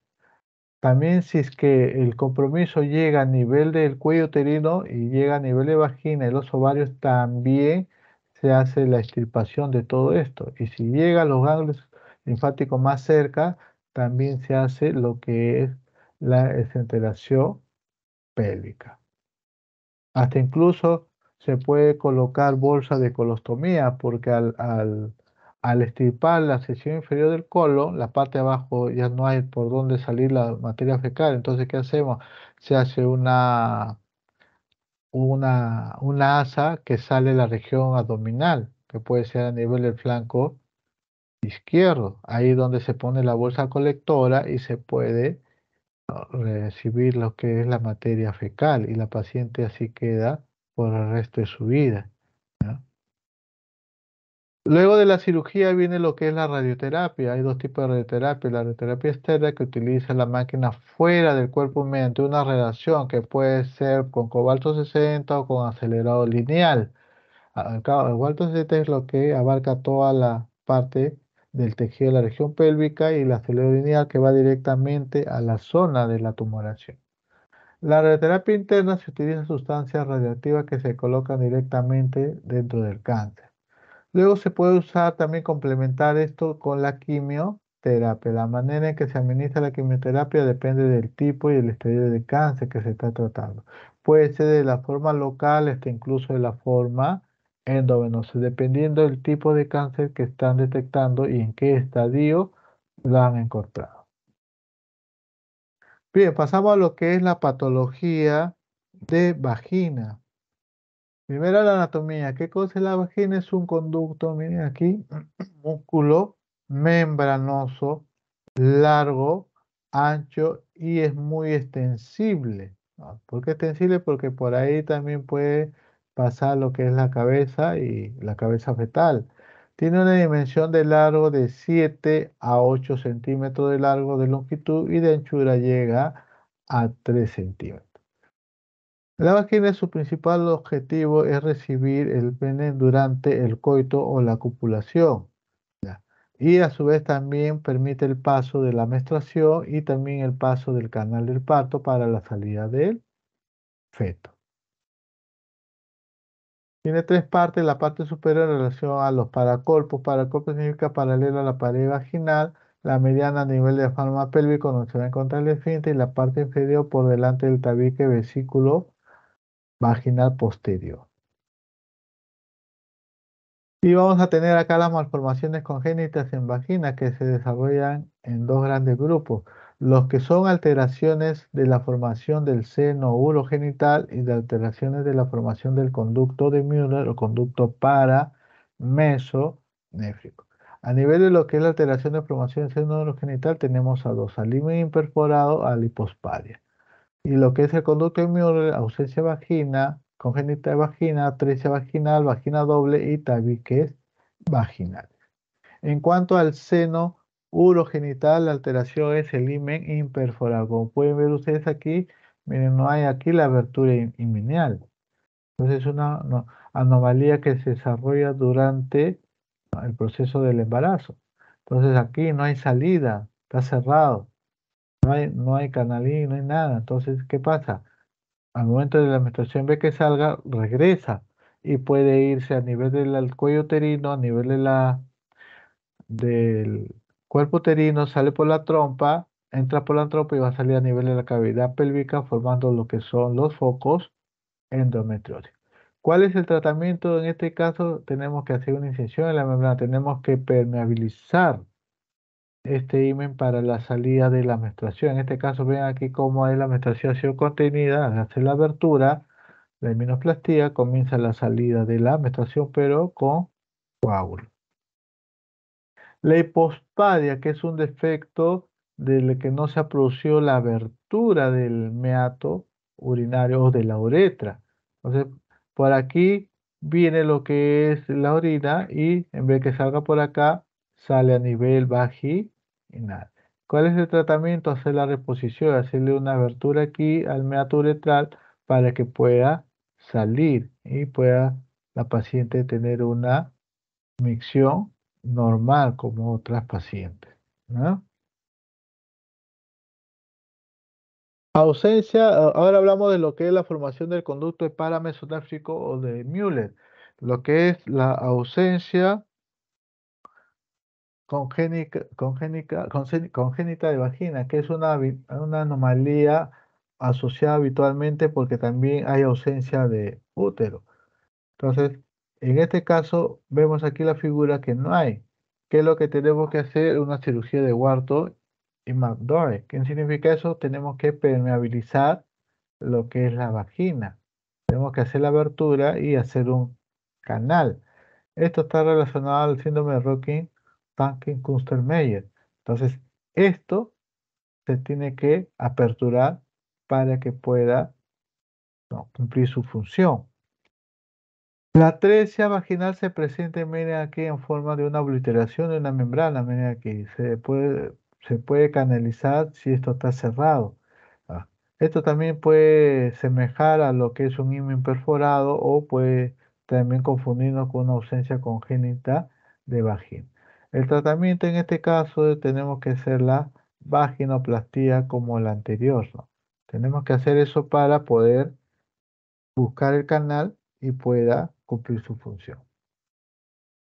También si es que el compromiso llega a nivel del cuello uterino y llega a nivel de vagina y los ovarios, también se hace la extirpación de todo esto. Y si llega a los ganglios linfáticos más cerca, también se hace lo que es la exenteración pélvica. Hasta incluso se puede colocar bolsa de colostomía porque al al extirpar la sección inferior del colon, la parte de abajo ya no hay por dónde salir la materia fecal. Entonces, ¿qué hacemos? Se hace una, una, asa que sale la región abdominal, que puede ser a nivel del flanco izquierdo, ahí donde se pone la bolsa colectora y se puede recibir lo que es la materia fecal y la paciente así queda por el resto de su vida. Luego de la cirugía viene lo que es la radioterapia. Hay dos tipos de radioterapia. La radioterapia externa que utiliza la máquina fuera del cuerpo mediante una relación que puede ser con cobalto 60 o con acelerado lineal. El cobalto 60 es lo que abarca toda la parte del tejido de la región pélvica y el acelerado lineal que va directamente a la zona de la tumoración. La radioterapia interna se utiliza sustancias radioactivas que se colocan directamente dentro del cáncer. Luego se puede usar también complementar esto con la quimioterapia. La manera en que se administra la quimioterapia depende del tipo y el estadio de cáncer que se está tratando. Puede ser de la forma local hasta este, incluso de la forma endovenosa, dependiendo del tipo de cáncer que están detectando y en qué estadio lo han encontrado. Bien, pasamos a lo que es la patología de vagina. Primero la anatomía. ¿Qué cosa es la vagina? Es un conducto, miren aquí, *clears throat* músculo membranoso, largo, ancho y es muy extensible. Ah, ¿Por qué extensible? Porque por ahí también puede pasar lo que es la cabeza y la cabeza fetal. Tiene una dimensión de largo de 7 a 8 centímetros de largo de longitud y de anchura llega a 3 centímetros. La vagina, su principal objetivo es recibir el pene durante el coito o la copulación. Y a su vez también permite el paso de la menstruación y también el paso del canal del parto para la salida del feto. Tiene tres partes, la parte superior en relación a los paracolpos. Paracorpos significa paralelo a la pared vaginal, la mediana a nivel de forma pélvico donde se va a encontrar el esfínter y la parte inferior por delante del tabique vesículo Vaginal posterior. Y vamos a tener acá las malformaciones congénitas en vagina que se desarrollan en dos grandes grupos. Los que son alteraciones de la formación del seno urogenital y de alteraciones de la formación del conducto de Müller o conducto para A nivel de lo que es la alteración de formación del seno urogenital tenemos a dos, al imperforados, imperforado, a y lo que es el conducto inmune, ausencia vagina, congénita de vagina, atresia vaginal, vagina doble y tabiques vaginales. En cuanto al seno urogenital, la alteración es el imen imperforado. Como pueden ver ustedes aquí, miren, no hay aquí la abertura himeneal. Entonces es una anomalía que se desarrolla durante el proceso del embarazo. Entonces aquí no hay salida, está cerrado no hay, no canalín, no hay nada. Entonces, ¿qué pasa? Al momento de la menstruación ve que salga, regresa y puede irse a nivel del cuello uterino, a nivel de la, del cuerpo uterino, sale por la trompa, entra por la trompa y va a salir a nivel de la cavidad pélvica formando lo que son los focos endometrióticos. ¿Cuál es el tratamiento? En este caso tenemos que hacer una incisión en la membrana, tenemos que permeabilizar este imen para la salida de la menstruación. En este caso, ven aquí cómo es la menstruación ha sido contenida, Hace la abertura, la minoplastía comienza la salida de la menstruación, pero con coágulo. La hipospadia, que es un defecto del que no se ha producido la abertura del meato urinario o de la uretra. Entonces, por aquí viene lo que es la orina y en vez que salga por acá, sale a nivel vaginal ¿Cuál es el tratamiento? Hacer la reposición, hacerle una abertura aquí al meato uretral para que pueda salir y pueda la paciente tener una micción normal como otras pacientes. Ausencia, ahora hablamos de lo que es la formación del conducto paramesonáfrico o de Müller. Lo que es la ausencia congénica, congénita de vagina, que es una, una anomalía asociada habitualmente porque también hay ausencia de útero. Entonces, en este caso, vemos aquí la figura que no hay. ¿Qué es lo que tenemos que hacer? Una cirugía de huarto y mcdoy. ¿Qué significa eso? Tenemos que permeabilizar lo que es la vagina. Tenemos que hacer la abertura y hacer un canal. Esto está relacionado al síndrome de Rocking tanken Kunstermeyer. Entonces, esto se tiene que aperturar para que pueda cumplir su función. La atresia vaginal se presenta en aquí en forma de una obliteración de una membrana, Miren manera que se puede, se puede canalizar si esto está cerrado. Ah, esto también puede semejar a lo que es un himen perforado o puede también confundirnos con una ausencia congénita de vagina. El tratamiento en este caso tenemos que hacer la vaginoplastía como la anterior. Tenemos que hacer eso para poder buscar el canal y pueda cumplir su función.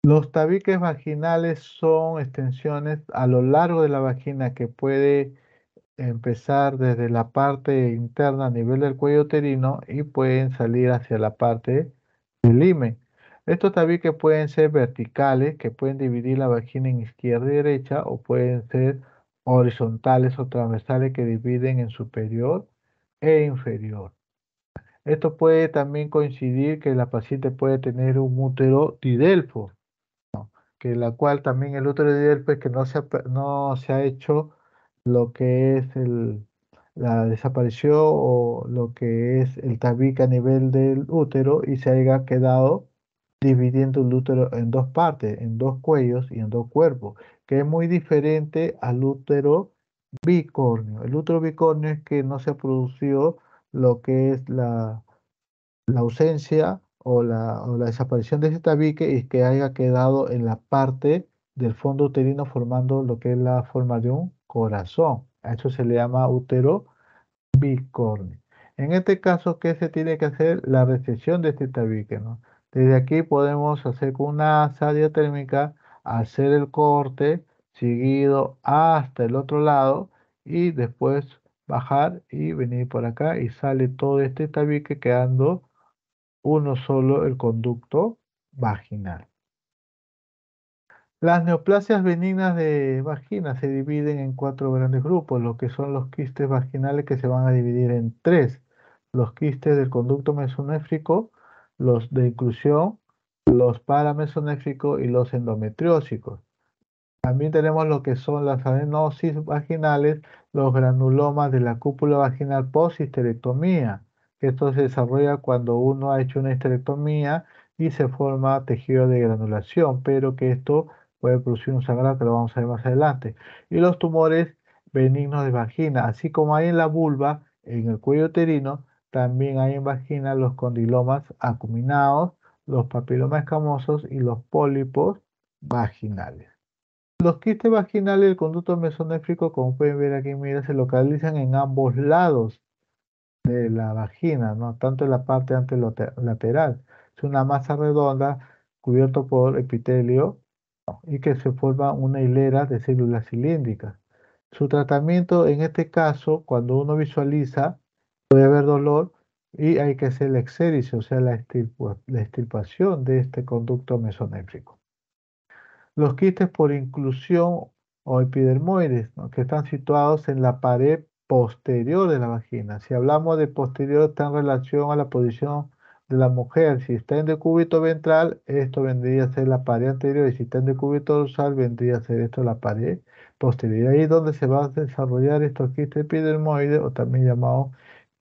Los tabiques vaginales son extensiones a lo largo de la vagina que puede empezar desde la parte interna a nivel del cuello uterino y pueden salir hacia la parte del estos tabiques pueden ser verticales, que pueden dividir la vagina en izquierda y derecha, o pueden ser horizontales o transversales que dividen en superior e inferior. Esto puede también coincidir que la paciente puede tener un útero didelfo, que la cual también el útero didelfo es que no se ha, hecho lo que es el, la desaparición o lo que es el tabique a nivel del útero y se haya quedado dividiendo el útero en dos partes, en dos cuellos y en dos cuerpos, que es muy diferente al útero bicornio. El útero bicornio es que no se produció lo que es la, ausencia o la, desaparición de este tabique y que haya quedado en la parte del fondo uterino formando lo que es la forma de un corazón. A eso se le llama útero bicornio. En este caso, ¿qué se tiene que hacer? La recesión de este tabique, ¿no? Desde aquí podemos hacer con una asa diatérmica, hacer el corte seguido hasta el otro lado y después bajar y venir por acá y sale todo este tabique quedando uno solo el conducto vaginal. Las neoplasias benignas de vagina se dividen en cuatro grandes grupos, lo que son los quistes vaginales que se van a dividir en tres. Los quistes del conducto mesonéfrico, los de inclusión, los paramesonéficos y los endometriósicos. También tenemos lo que son las adenosis vaginales, los granulomas de la cúpula vaginal post-histerectomía. Esto se desarrolla cuando uno ha hecho una histerectomía y se forma tejido de granulación, pero que esto puede producir un sangrado que lo vamos a ver más adelante. Y los tumores benignos de vagina, así como hay en la vulva, en el cuello uterino, también hay en vagina los condilomas acuminados, los papilomas escamosos y los pólipos vaginales. Los quistes vaginales el conducto mesonéfrico, como pueden ver aquí, mira, se localizan en ambos lados de la vagina, ¿no? tanto en la parte anterolateral. Es una masa redonda cubierta por epitelio y que se forma una hilera de células cilíndricas. Su tratamiento en este caso, cuando uno visualiza, puede haber dolor y hay que hacer el exéresis, o sea, la, extirpación de este conducto mesonéfrico. Los quistes por inclusión o epidermoides, que están situados en la pared posterior de la vagina. Si hablamos de posterior, está en relación a la posición de la mujer. Si está en decúbito ventral, esto vendría a ser la pared anterior. Y si está en decúbito dorsal, vendría a ser esto la pared posterior. Ahí es donde se van a desarrollar estos quistes epidermoides, o también llamados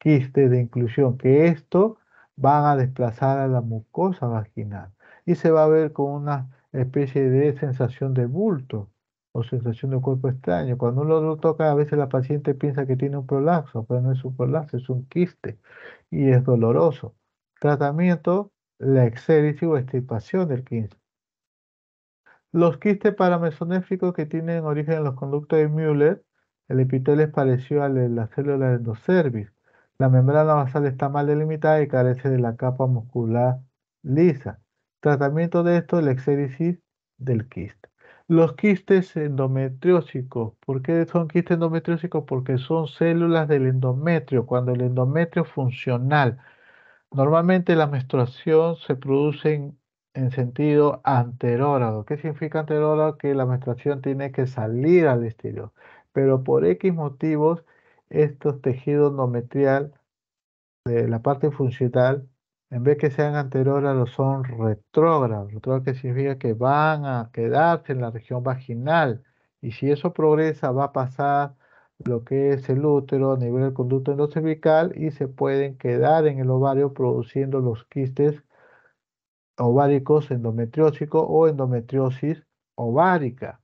quistes de inclusión, que esto van a desplazar a la mucosa vaginal y se va a ver con una especie de sensación de bulto o sensación de cuerpo extraño. Cuando uno lo toca, a veces la paciente piensa que tiene un prolapso, pero no es un prolapso, es un quiste y es doloroso. Tratamiento, la exéresis o extirpación del quiste. Los quistes paramesonéficos que tienen origen en los conductos de Müller, el epitelio es parecido a la célula endocervis. La membrana basal está mal delimitada y carece de la capa muscular lisa. Tratamiento de esto, el exéresis del quiste. Los quistes endometriósicos. ¿Por qué son quistes endometriósicos? Porque son células del endometrio, cuando el endometrio es funcional. Normalmente la menstruación se produce en, sentido anterógrado. ¿Qué significa anterógrado? Que la menstruación tiene que salir al exterior. Pero por X motivos estos tejidos endometriales de la parte funcional, en vez que sean anteriores, lo son retrógrados. Retrógrados que significa que van a quedarse en la región vaginal. Y si eso progresa, va a pasar lo que es el útero a nivel del conducto endocervical y se pueden quedar en el ovario produciendo los quistes ováricos endometriósicos o endometriosis ovárica.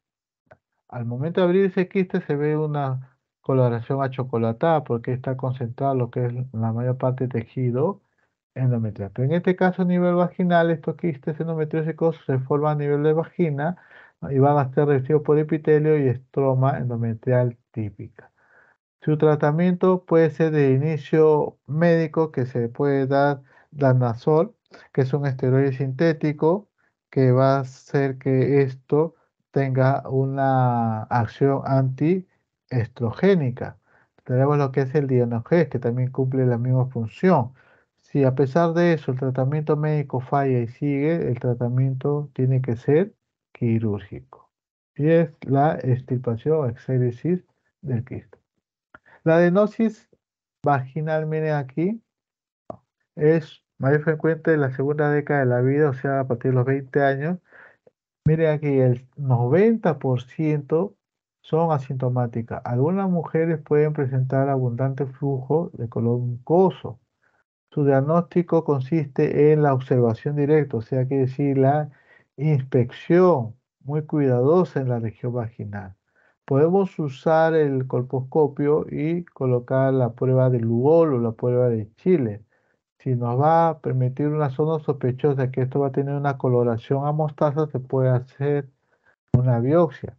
Al momento de abrir ese quiste se ve una coloración achocolatada porque está concentrado lo que es la mayor parte de tejido endometrial. Pero en este caso a nivel vaginal, estos quistes endometriósicos se forman a nivel de vagina y van a estar recibidos por epitelio y estroma endometrial típica. Su tratamiento puede ser de inicio médico que se puede dar danazol, que es un esteroide sintético que va a hacer que esto tenga una acción anti estrogénica. Tenemos lo que es el dionogés, que también cumple la misma función. Si a pesar de eso el tratamiento médico falla y sigue, el tratamiento tiene que ser quirúrgico. Y es la extirpación o exéresis del cristo. La adenosis vaginal, miren aquí, es más frecuente en la segunda década de la vida, o sea, a partir de los 20 años. Miren aquí, el 90% son asintomáticas. Algunas mujeres pueden presentar abundante flujo de color mucoso. Su diagnóstico consiste en la observación directa, o sea, que decir la inspección muy cuidadosa en la región vaginal. Podemos usar el colposcopio y colocar la prueba de Lugol o la prueba de Chile. Si nos va a permitir una zona sospechosa que esto va a tener una coloración a mostaza, se puede hacer una biopsia.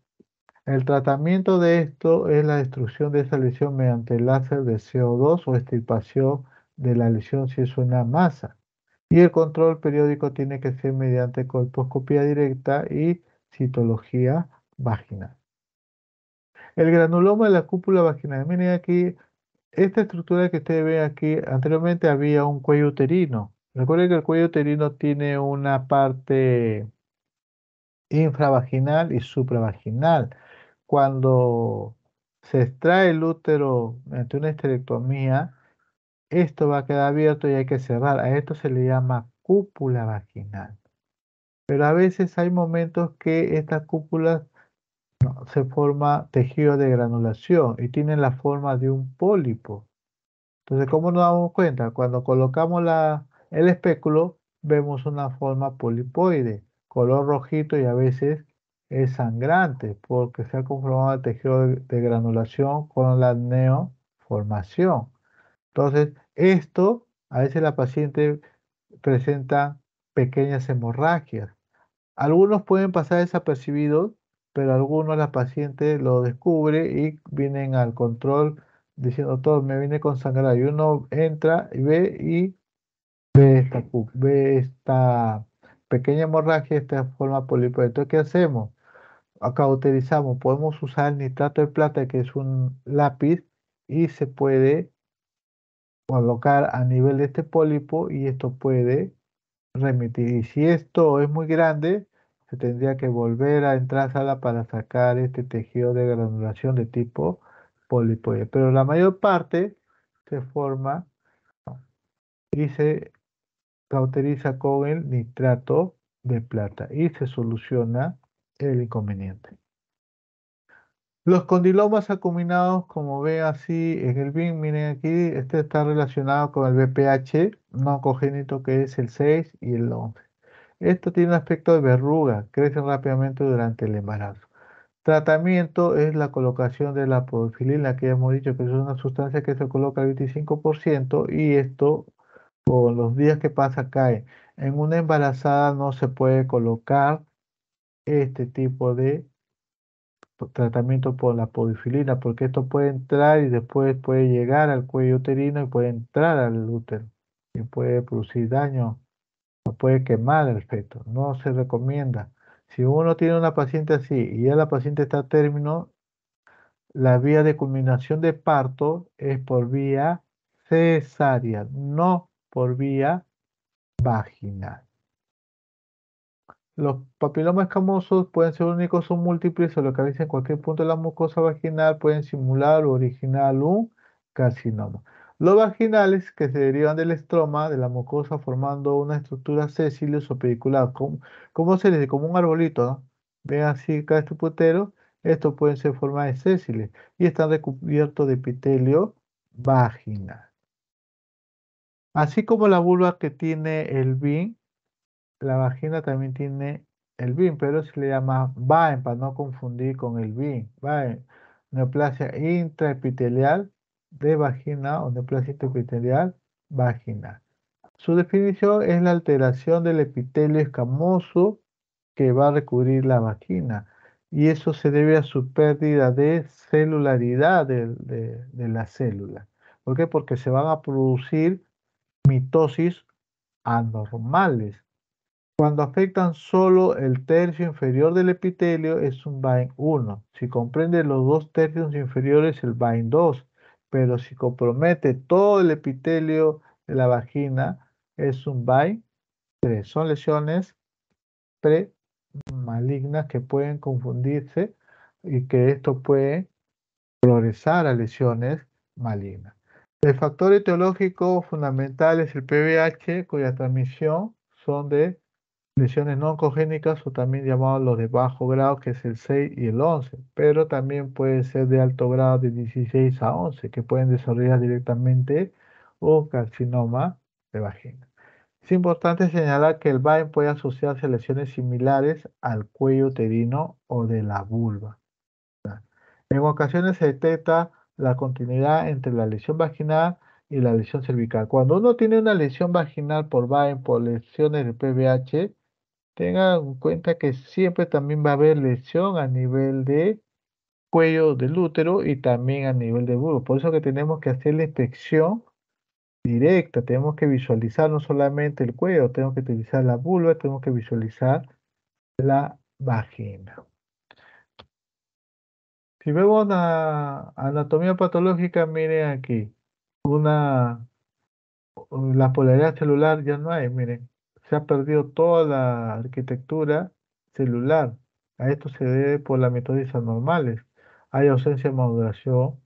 El tratamiento de esto es la destrucción de esa lesión mediante láser de CO2 o extirpación de la lesión si es una masa. Y el control periódico tiene que ser mediante colposcopía directa y citología vaginal. El granuloma de la cúpula vaginal. Miren aquí, esta estructura que ustedes ven aquí, anteriormente había un cuello uterino. Recuerden que el cuello uterino tiene una parte infravaginal y supravaginal cuando se extrae el útero mediante una esterectomía, esto va a quedar abierto y hay que cerrar. A esto se le llama cúpula vaginal. Pero a veces hay momentos que esta cúpula se forma tejido de granulación y tiene la forma de un pólipo. Entonces, ¿cómo nos damos cuenta? Cuando colocamos el espéculo, vemos una forma polipoide, color rojito y a veces es sangrante porque se ha conformado el tejido de, granulación con la neoformación. Entonces, esto, a veces la paciente presenta pequeñas hemorragias. Algunos pueden pasar desapercibidos, pero algunos la pacientes lo descubre y vienen al control diciendo, doctor, me viene con sangrado. Y uno entra y ve y ve esta, pequeña hemorragia, esta forma de Entonces, ¿qué hacemos? cauterizamos, podemos usar nitrato de plata, que es un lápiz, y se puede colocar a nivel de este pólipo y esto puede remitir. Y si esto es muy grande, se tendría que volver a entrar a sala para sacar este tejido de granulación de tipo pólipo. Pero la mayor parte se forma y se cauteriza con el nitrato de plata y se soluciona el inconveniente. Los condilomas acuminados, como ve así en el BIM, miren aquí, este está relacionado con el BPH no congénito que es el 6 y el 11. Esto tiene un aspecto de verruga, crece rápidamente durante el embarazo. Tratamiento es la colocación de la podofilina, que ya hemos dicho que es una sustancia que se coloca al 25% y esto con los días que pasa cae. En una embarazada no se puede colocar este tipo de tratamiento por la polifilina porque esto puede entrar y después puede llegar al cuello uterino y puede entrar al útero y puede producir daño o puede quemar el feto. No se recomienda. Si uno tiene una paciente así y ya la paciente está a término, la vía de culminación de parto es por vía cesárea, no por vía vaginal. Los papilomas escamosos pueden ser únicos o múltiples, se localizan en cualquier punto de la mucosa vaginal, pueden simular o originar un carcinoma. Los vaginales que se derivan del estroma de la mucosa formando una estructura sésil o pedicular, como, se dice, como un arbolito, vean así cada este putero, estos pueden ser formas de sésiles y están recubiertos de epitelio vaginal. Así como la vulva que tiene el BIN, la vagina también tiene el BIM, pero se le llama VAEN para no confundir con el VIN. VAEN, neoplasia intraepitelial de vagina o neoplasia intraepitelial vagina. Su definición es la alteración del epitelio escamoso que va a recubrir la vagina y eso se debe a su pérdida de celularidad de, de, de la célula. ¿Por qué? Porque se van a producir mitosis anormales cuando afectan solo el tercio inferior del epitelio es un bind 1. Si comprende los dos tercios inferiores el bind 2, pero si compromete todo el epitelio de la vagina es un bind 3. Son lesiones premalignas que pueden confundirse y que esto puede progresar a lesiones malignas. El factor etiológico fundamental es el PVH cuya transmisión son de lesiones no oncogénicas o también llamados los de bajo grado, que es el 6 y el 11, pero también puede ser de alto grado de 16 a 11, que pueden desarrollar directamente un carcinoma de vagina. Es importante señalar que el VAIN puede asociarse a lesiones similares al cuello uterino o de la vulva. En ocasiones se detecta la continuidad entre la lesión vaginal y la lesión cervical. Cuando uno tiene una lesión vaginal por VAIN, por lesiones de PVH tengan en cuenta que siempre también va a haber lesión a nivel de cuello del útero y también a nivel de bulbo. Por eso que tenemos que hacer la inspección directa, tenemos que visualizar no solamente el cuello, tenemos que utilizar la vulva, tenemos que visualizar la vagina. Si vemos una anatomía patológica, miren aquí, una la polaridad celular ya no hay, miren, se ha perdido toda la arquitectura celular. A esto se debe por las mitosis normales. Hay ausencia de maduración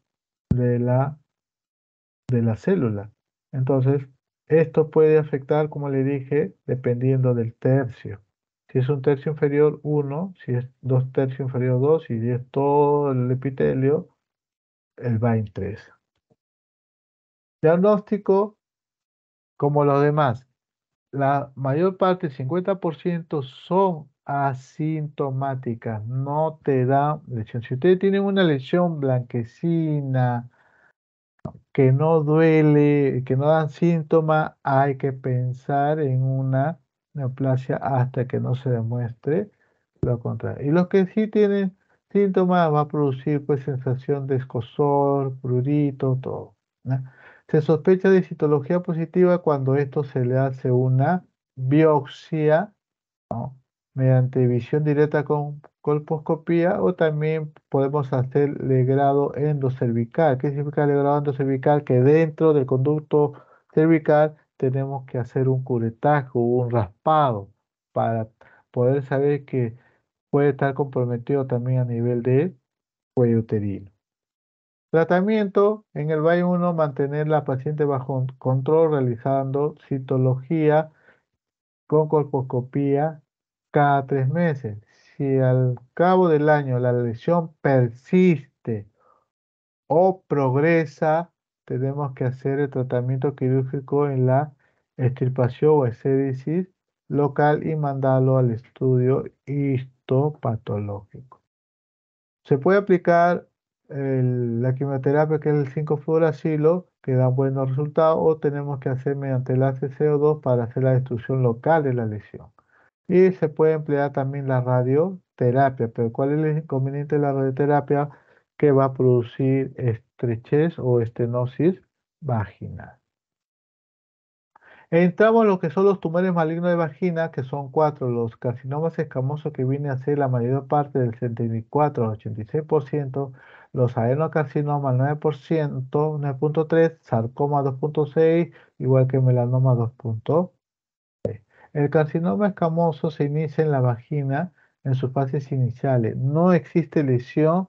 de la, de la célula. Entonces, esto puede afectar, como le dije, dependiendo del tercio. Si es un tercio inferior uno. si es dos tercios inferior dos. si es todo el epitelio, el en 3. Diagnóstico como los demás la mayor parte, el 50%, son asintomáticas, no te dan lesión. Si ustedes tienen una lesión blanquecina, que no duele, que no dan síntomas, hay que pensar en una neoplasia hasta que no se demuestre lo contrario. Y los que sí tienen síntomas va a producir pues sensación de escosor, prurito, todo. ¿no? Se sospecha de citología positiva cuando esto se le hace una biopsia mediante visión directa con colposcopía o también podemos hacer grado endocervical. ¿Qué significa grado endocervical? Que dentro del conducto cervical tenemos que hacer un curetaje o un raspado para poder saber que puede estar comprometido también a nivel de cuello uterino. Tratamiento. En el Valle 1, mantener la paciente bajo control realizando citología con colposcopía cada tres meses. Si al cabo del año la lesión persiste o progresa, tenemos que hacer el tratamiento quirúrgico en la extirpación o excisión local y mandarlo al estudio histopatológico. Se puede aplicar la quimioterapia, que es el 5-fluoracilo, que da buenos resultados, o tenemos que hacer mediante el co 2 para hacer la destrucción local de la lesión. Y se puede emplear también la radioterapia, pero ¿cuál es el inconveniente de la radioterapia? Que va a producir estrechez o estenosis vaginal. Entramos en lo que son los tumores malignos de vagina, que son cuatro, los carcinomas escamosos que viene a ser la mayor parte del 74 al 86%, los adenocarcinomas 9%, 9.3, sarcoma 2.6, igual que melanoma 2.6. El carcinoma escamoso se inicia en la vagina en sus fases iniciales. No existe lesión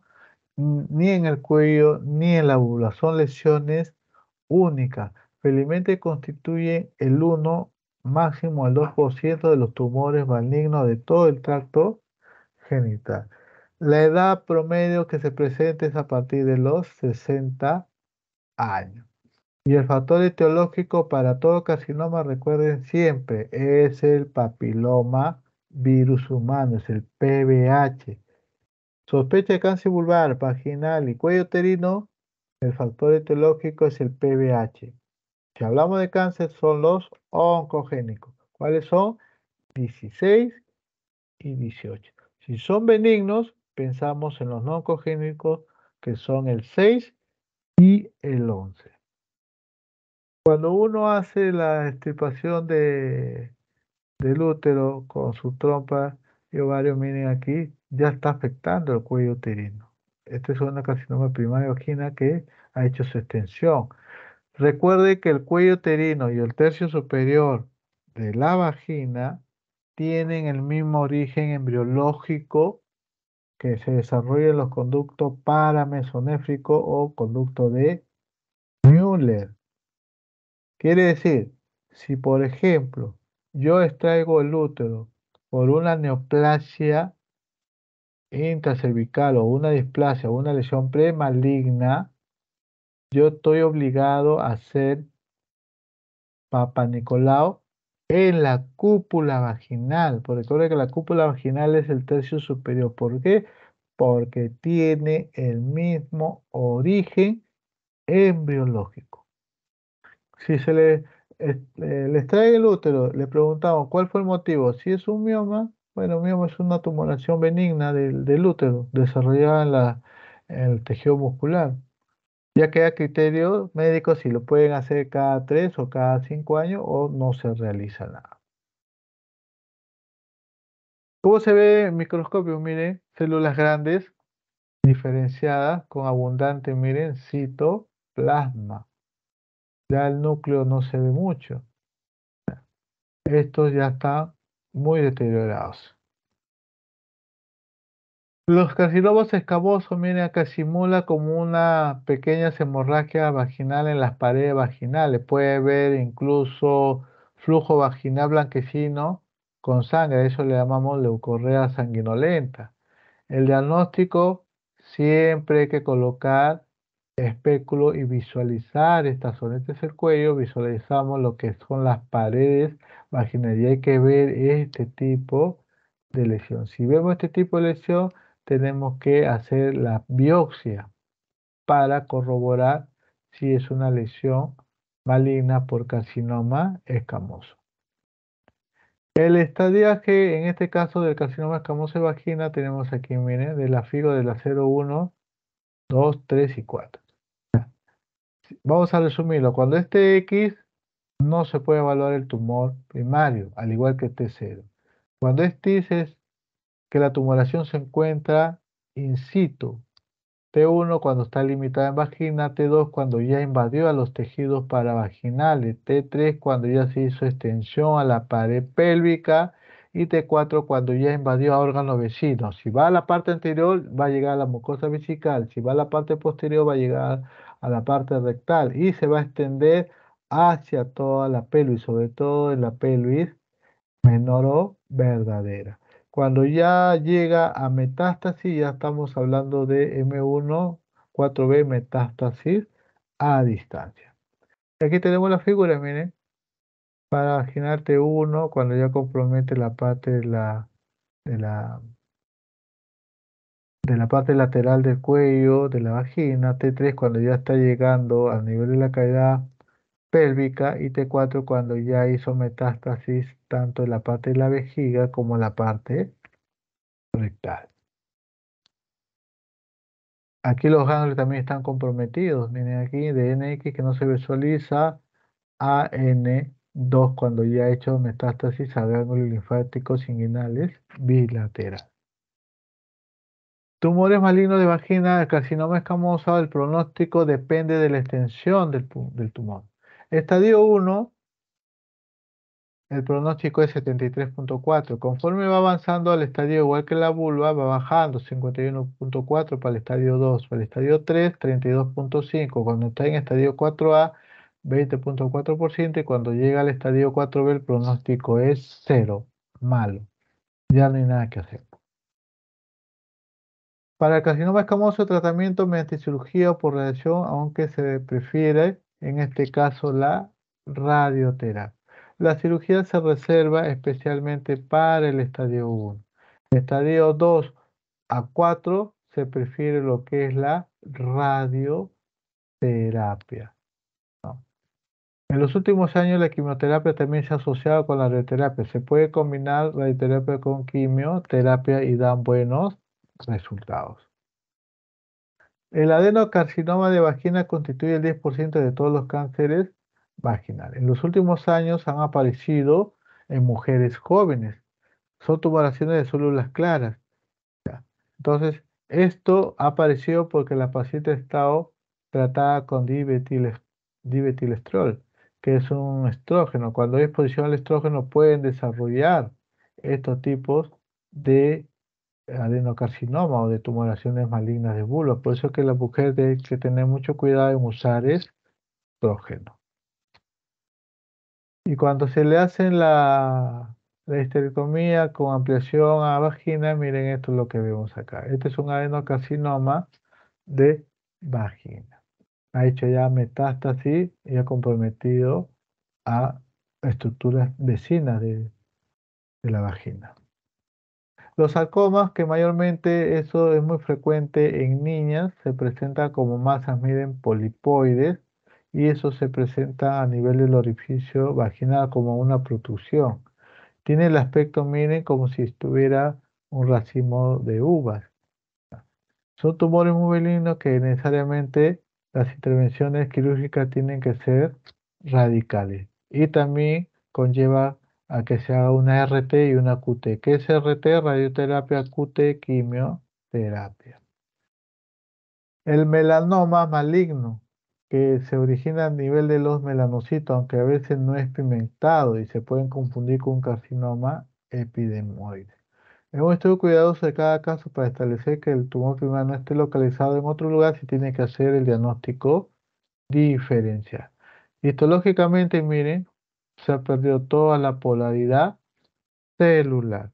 ni en el cuello ni en la vulva. Son lesiones únicas. Felizmente constituyen el 1 máximo al 2% de los tumores malignos de todo el tracto genital. La edad promedio que se presenta es a partir de los 60 años. Y el factor etiológico para todo carcinoma, recuerden siempre, es el papiloma virus humano, es el PBH. Sospecha de cáncer vulvar, vaginal y cuello uterino, el factor etiológico es el PBH. Si hablamos de cáncer, son los oncogénicos. ¿Cuáles son? 16 y 18. Si son benignos, pensamos en los no que son el 6 y el 11. Cuando uno hace la extirpación de, del útero con su trompa y ovario, miren aquí, ya está afectando el cuello uterino. Este es una carcinoma primaria vagina que ha hecho su extensión. Recuerde que el cuello uterino y el tercio superior de la vagina tienen el mismo origen embriológico que se desarrollen los conductos paramesonéfrico o conducto de Müller. Quiere decir, si por ejemplo yo extraigo el útero por una neoplasia intracervical o una displasia o una lesión premaligna, yo estoy obligado a hacer Papa Nicolau en la cúpula vaginal. Por recuerda que la cúpula vaginal es el tercio superior. ¿Por qué? Porque tiene el mismo origen embriológico. Si se le, le extrae el útero, le preguntamos cuál fue el motivo. Si es un mioma, bueno, mioma es una tumoración benigna del, útero desarrollada en el tejido muscular. Ya queda criterio médico si lo pueden hacer cada tres o cada cinco años o no se realiza nada. ¿Cómo se ve en microscopio? Miren, células grandes diferenciadas con abundante, miren, citoplasma. Ya el núcleo no se ve mucho. Estos ya están muy deteriorados. Los carcinobos escabosos, miren, acá simula como una pequeña hemorragia vaginal en las paredes vaginales. Puede haber incluso flujo vaginal blanquecino con sangre, eso le llamamos leucorrea sanguinolenta. El diagnóstico siempre hay que colocar espéculo y visualizar estas zona es el cuello, visualizamos lo que son las paredes vaginales y hay que ver este tipo de lesión. Si vemos este tipo de lesión, tenemos que hacer la biopsia para corroborar si es una lesión maligna por carcinoma escamoso. El estadiaje, en este caso del carcinoma escamoso de vagina, tenemos aquí, miren, de la FIGO de la 1, 2, 3 y 4. Vamos a resumirlo. Cuando este X, no se puede evaluar el tumor primario, al igual que T0. Cuando este X es que la tumoración se encuentra in situ. T1 cuando está limitada en vagina, T2 cuando ya invadió a los tejidos paravaginales, T3 cuando ya se hizo extensión a la pared pélvica y T4 cuando ya invadió a órganos vecinos. Si va a la parte anterior, va a llegar a la mucosa vesical. Si va a la parte posterior, va a llegar a la parte rectal y se va a extender hacia toda la pelvis, sobre todo en la pelvis menor o verdadera. Cuando ya llega a metástasis, ya estamos hablando de M1, 4B metástasis a distancia. Aquí tenemos la figura, miren, para T1, cuando ya compromete la parte la, de la, la parte lateral del cuello, de la vagina, T3 cuando ya está llegando al nivel de la caída pélvica y T4 cuando ya hizo metástasis tanto en la parte de la vejiga como en la parte rectal. Aquí los ganglios también están comprometidos. Miren aquí, de NX que no se visualiza a N2 cuando ya ha hecho metástasis a ganglios linfáticos inguinales bilateral. Tumores malignos de vagina, carcinoma escamoso, el pronóstico depende de la extensión del, del tumor. Estadio 1 el pronóstico es 73.4. Conforme va avanzando al estadio, igual que la vulva, va bajando 51.4 para el estadio 2, para el estadio 3, 32.5. Cuando está en estadio 4A, 20.4%. Y cuando llega al estadio 4B, el pronóstico es 0, malo. Ya no hay nada que hacer. Para el carcinoma escamoso, tratamiento mediante cirugía o por radiación, aunque se prefiere, en este caso, la radioterapia. La cirugía se reserva especialmente para el estadio 1. Estadio 2 a 4 se prefiere lo que es la radioterapia. En los últimos años la quimioterapia también se ha asociado con la radioterapia. Se puede combinar radioterapia con quimioterapia y dan buenos resultados. El adenocarcinoma de vagina constituye el 10% de todos los cánceres en los últimos años han aparecido en mujeres jóvenes. Son tumoraciones de células claras. Entonces, esto ha aparecido porque la paciente ha estado tratada con dibetilestrol, que es un estrógeno. Cuando hay exposición al estrógeno pueden desarrollar estos tipos de adenocarcinoma o de tumoraciones malignas de bulbo. Por eso que la mujer tiene que tener mucho cuidado en usar estrógeno. Y cuando se le hace la, la con ampliación a vagina, miren esto es lo que vemos acá. Este es un adenocarcinoma de vagina. Ha hecho ya metástasis y ha comprometido a estructuras vecinas de, de la vagina. Los sarcomas, que mayormente eso es muy frecuente en niñas, se presentan como masas, miren, polipoides, y eso se presenta a nivel del orificio vaginal como una protrusión. Tiene el aspecto, miren, como si estuviera un racimo de uvas. Son tumores muy benignos que necesariamente las intervenciones quirúrgicas tienen que ser radicales y también conlleva a que se haga una RT y una QT. ¿Qué es RT? Radioterapia, QT, quimioterapia. El melanoma maligno que se origina a nivel de los melanocitos, aunque a veces no es pimentado y se pueden confundir con un carcinoma epidemoide. Hemos estado cuidadosos en cada caso para establecer que el tumor primario esté localizado en otro lugar si tiene que hacer el diagnóstico diferencial. Histológicamente, miren, se ha perdido toda la polaridad celular.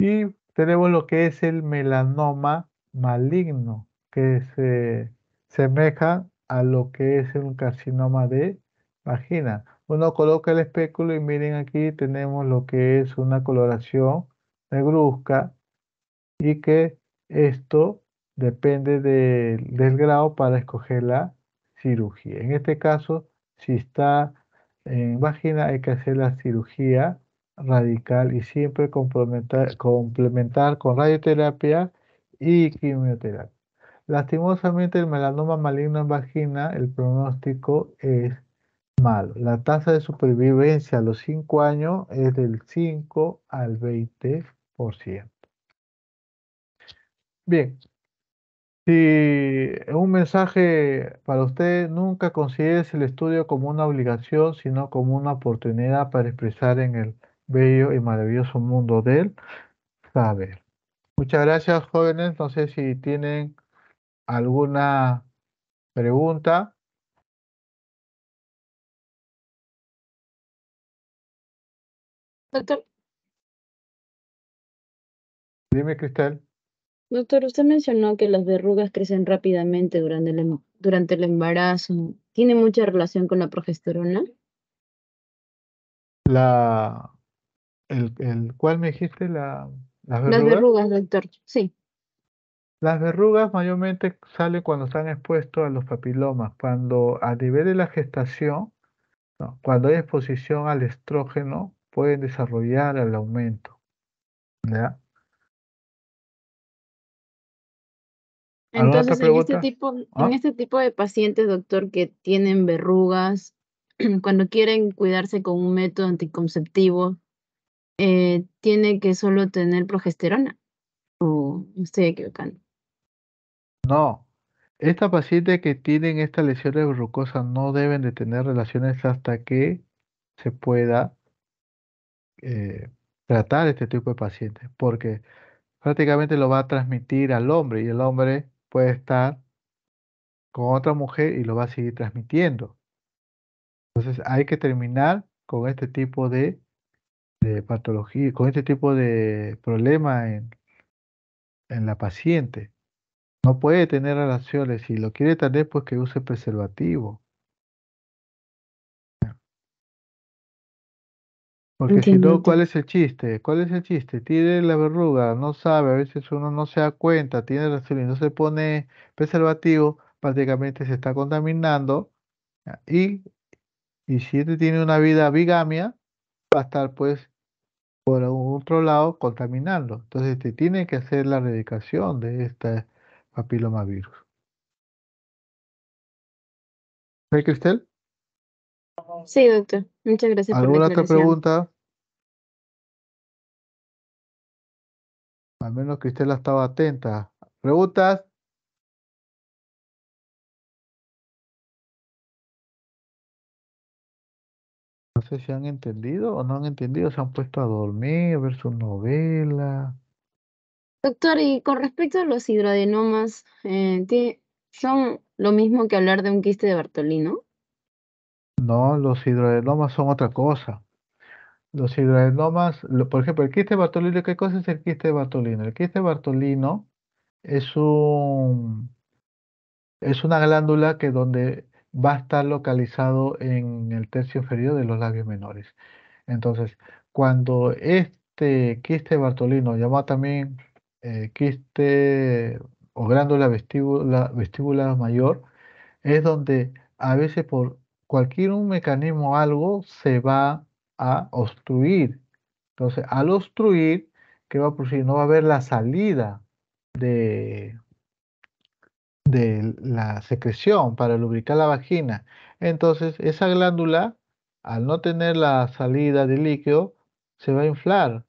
Y tenemos lo que es el melanoma maligno que se semeja a lo que es un carcinoma de vagina. Uno coloca el espéculo y miren aquí tenemos lo que es una coloración negruzca y que esto depende del grado para escoger la cirugía. En este caso, si está en vagina hay que hacer la cirugía radical y siempre complementar, complementar con radioterapia y quimioterapia. Lastimosamente, el melanoma maligno en vagina, el pronóstico es malo. La tasa de supervivencia a los 5 años es del 5 al 20%. Bien, si un mensaje para usted, nunca consideres el estudio como una obligación, sino como una oportunidad para expresar en el bello y maravilloso mundo del saber. Muchas gracias, jóvenes. No sé si tienen alguna pregunta. Doctor. Dime, Cristal. Doctor, usted mencionó que las verrugas crecen rápidamente durante el, em, durante el embarazo. ¿Tiene mucha relación con la progesterona? La, el, el, ¿Cuál me dijiste? La, las Las verrugas, doctor, sí. Las verrugas mayormente salen cuando están expuestos a los papilomas, cuando a nivel de la gestación, cuando hay exposición al estrógeno, pueden desarrollar el aumento. Entonces, en este, tipo, en ¿Ah? este tipo de pacientes, doctor, que tienen verrugas, *clears throat* cuando quieren cuidarse con un método anticonceptivo, eh, ¿tiene que solo tener progesterona? ¿O estoy equivocando? No, estas pacientes que tienen estas lesiones verrucosas no deben de tener relaciones hasta que se pueda eh, tratar este tipo de pacientes, porque prácticamente lo va a transmitir al hombre y el hombre puede estar con otra mujer y lo va a seguir transmitiendo. Entonces hay que terminar con este tipo de, patología, con este tipo de problema en la paciente. No puede tener relaciones. Si lo quiere tener, pues que use preservativo. Porque si no, ¿cuál es el chiste? ¿Cuál es el chiste? Tiene la verruga, no sabe, a veces uno no se da cuenta, tiene relaciones, no se pone preservativo, prácticamente se está contaminando. Ah, y, y si este tiene una vida bigamia, va a estar pues por otro lado contaminando. Entonces te este, tiene que hacer la erradicación de esta papilomavirus. ¿Sí, Cristel? Sí, doctor. Muchas gracias. ¿Alguna otra pregunta? Al menos Cristel ha estado atenta. ¿Preguntas? No sé si han entendido o no han entendido, se han puesto a dormir, a ver su novela. Doctor, y con respecto a los hidrodenomas, eh, ¿son lo mismo que hablar de un quiste de Bartolino? No, los hidrodenomas son otra cosa. Los hidrodenomas, por ejemplo, el quiste de Bartolino, ¿qué cosa es el quiste de Bartolino? El quiste de Bartolino es un es una glándula que donde va a estar localizado en el tercio inferior de los labios menores. Entonces, cuando este quiste de bartolino, llamado también eh, este, o glándula vestíbula, vestíbula mayor, es donde a veces por cualquier un mecanismo o algo se va a obstruir. Entonces, al obstruir, ¿qué va a producir? No va a haber la salida de, de la secreción para lubricar la vagina. Entonces, esa glándula, al no tener la salida de líquido, se va a inflar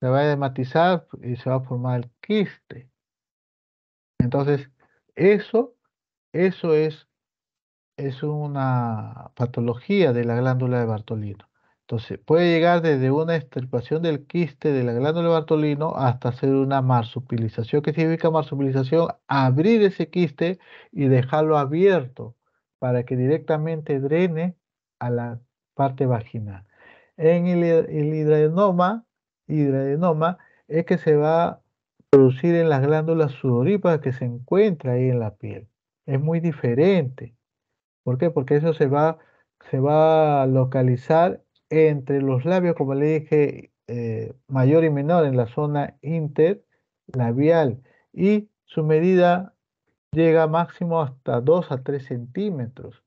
se va a edematizar y se va a formar el quiste. Entonces, eso, eso es, es una patología de la glándula de Bartolino. Entonces, puede llegar desde una extirpación del quiste de la glándula de Bartolino hasta hacer una marsupilización. ¿Qué significa marsupilización? Abrir ese quiste y dejarlo abierto para que directamente drene a la parte vaginal. En el, el hidradenoma es que se va a producir en las glándulas sudoríparas que se encuentra ahí en la piel. Es muy diferente. ¿Por qué? Porque eso se va, se va a localizar entre los labios, como le dije, eh, mayor y menor en la zona interlabial y su medida llega máximo hasta 2 a 3 centímetros.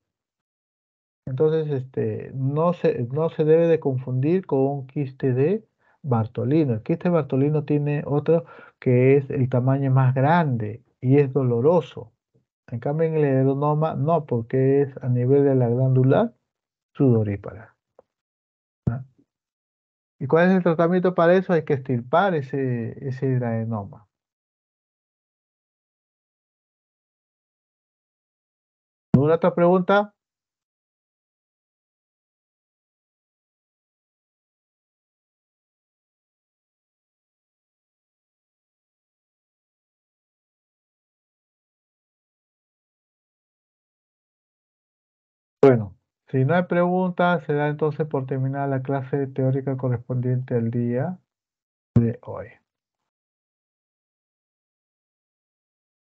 Entonces, este, no, se, no se debe de confundir con un quiste de Bartolino. Aquí este Bartolino tiene otro que es el tamaño más grande y es doloroso. En cambio, en el adenoma no, porque es a nivel de la glándula sudorípara. ¿Ah? ¿Y cuál es el tratamiento para eso? Hay que estirpar ese, ese adenoma. ¿Alguna otra pregunta? Bueno, si no hay preguntas, se da entonces por terminada la clase teórica correspondiente al día de hoy.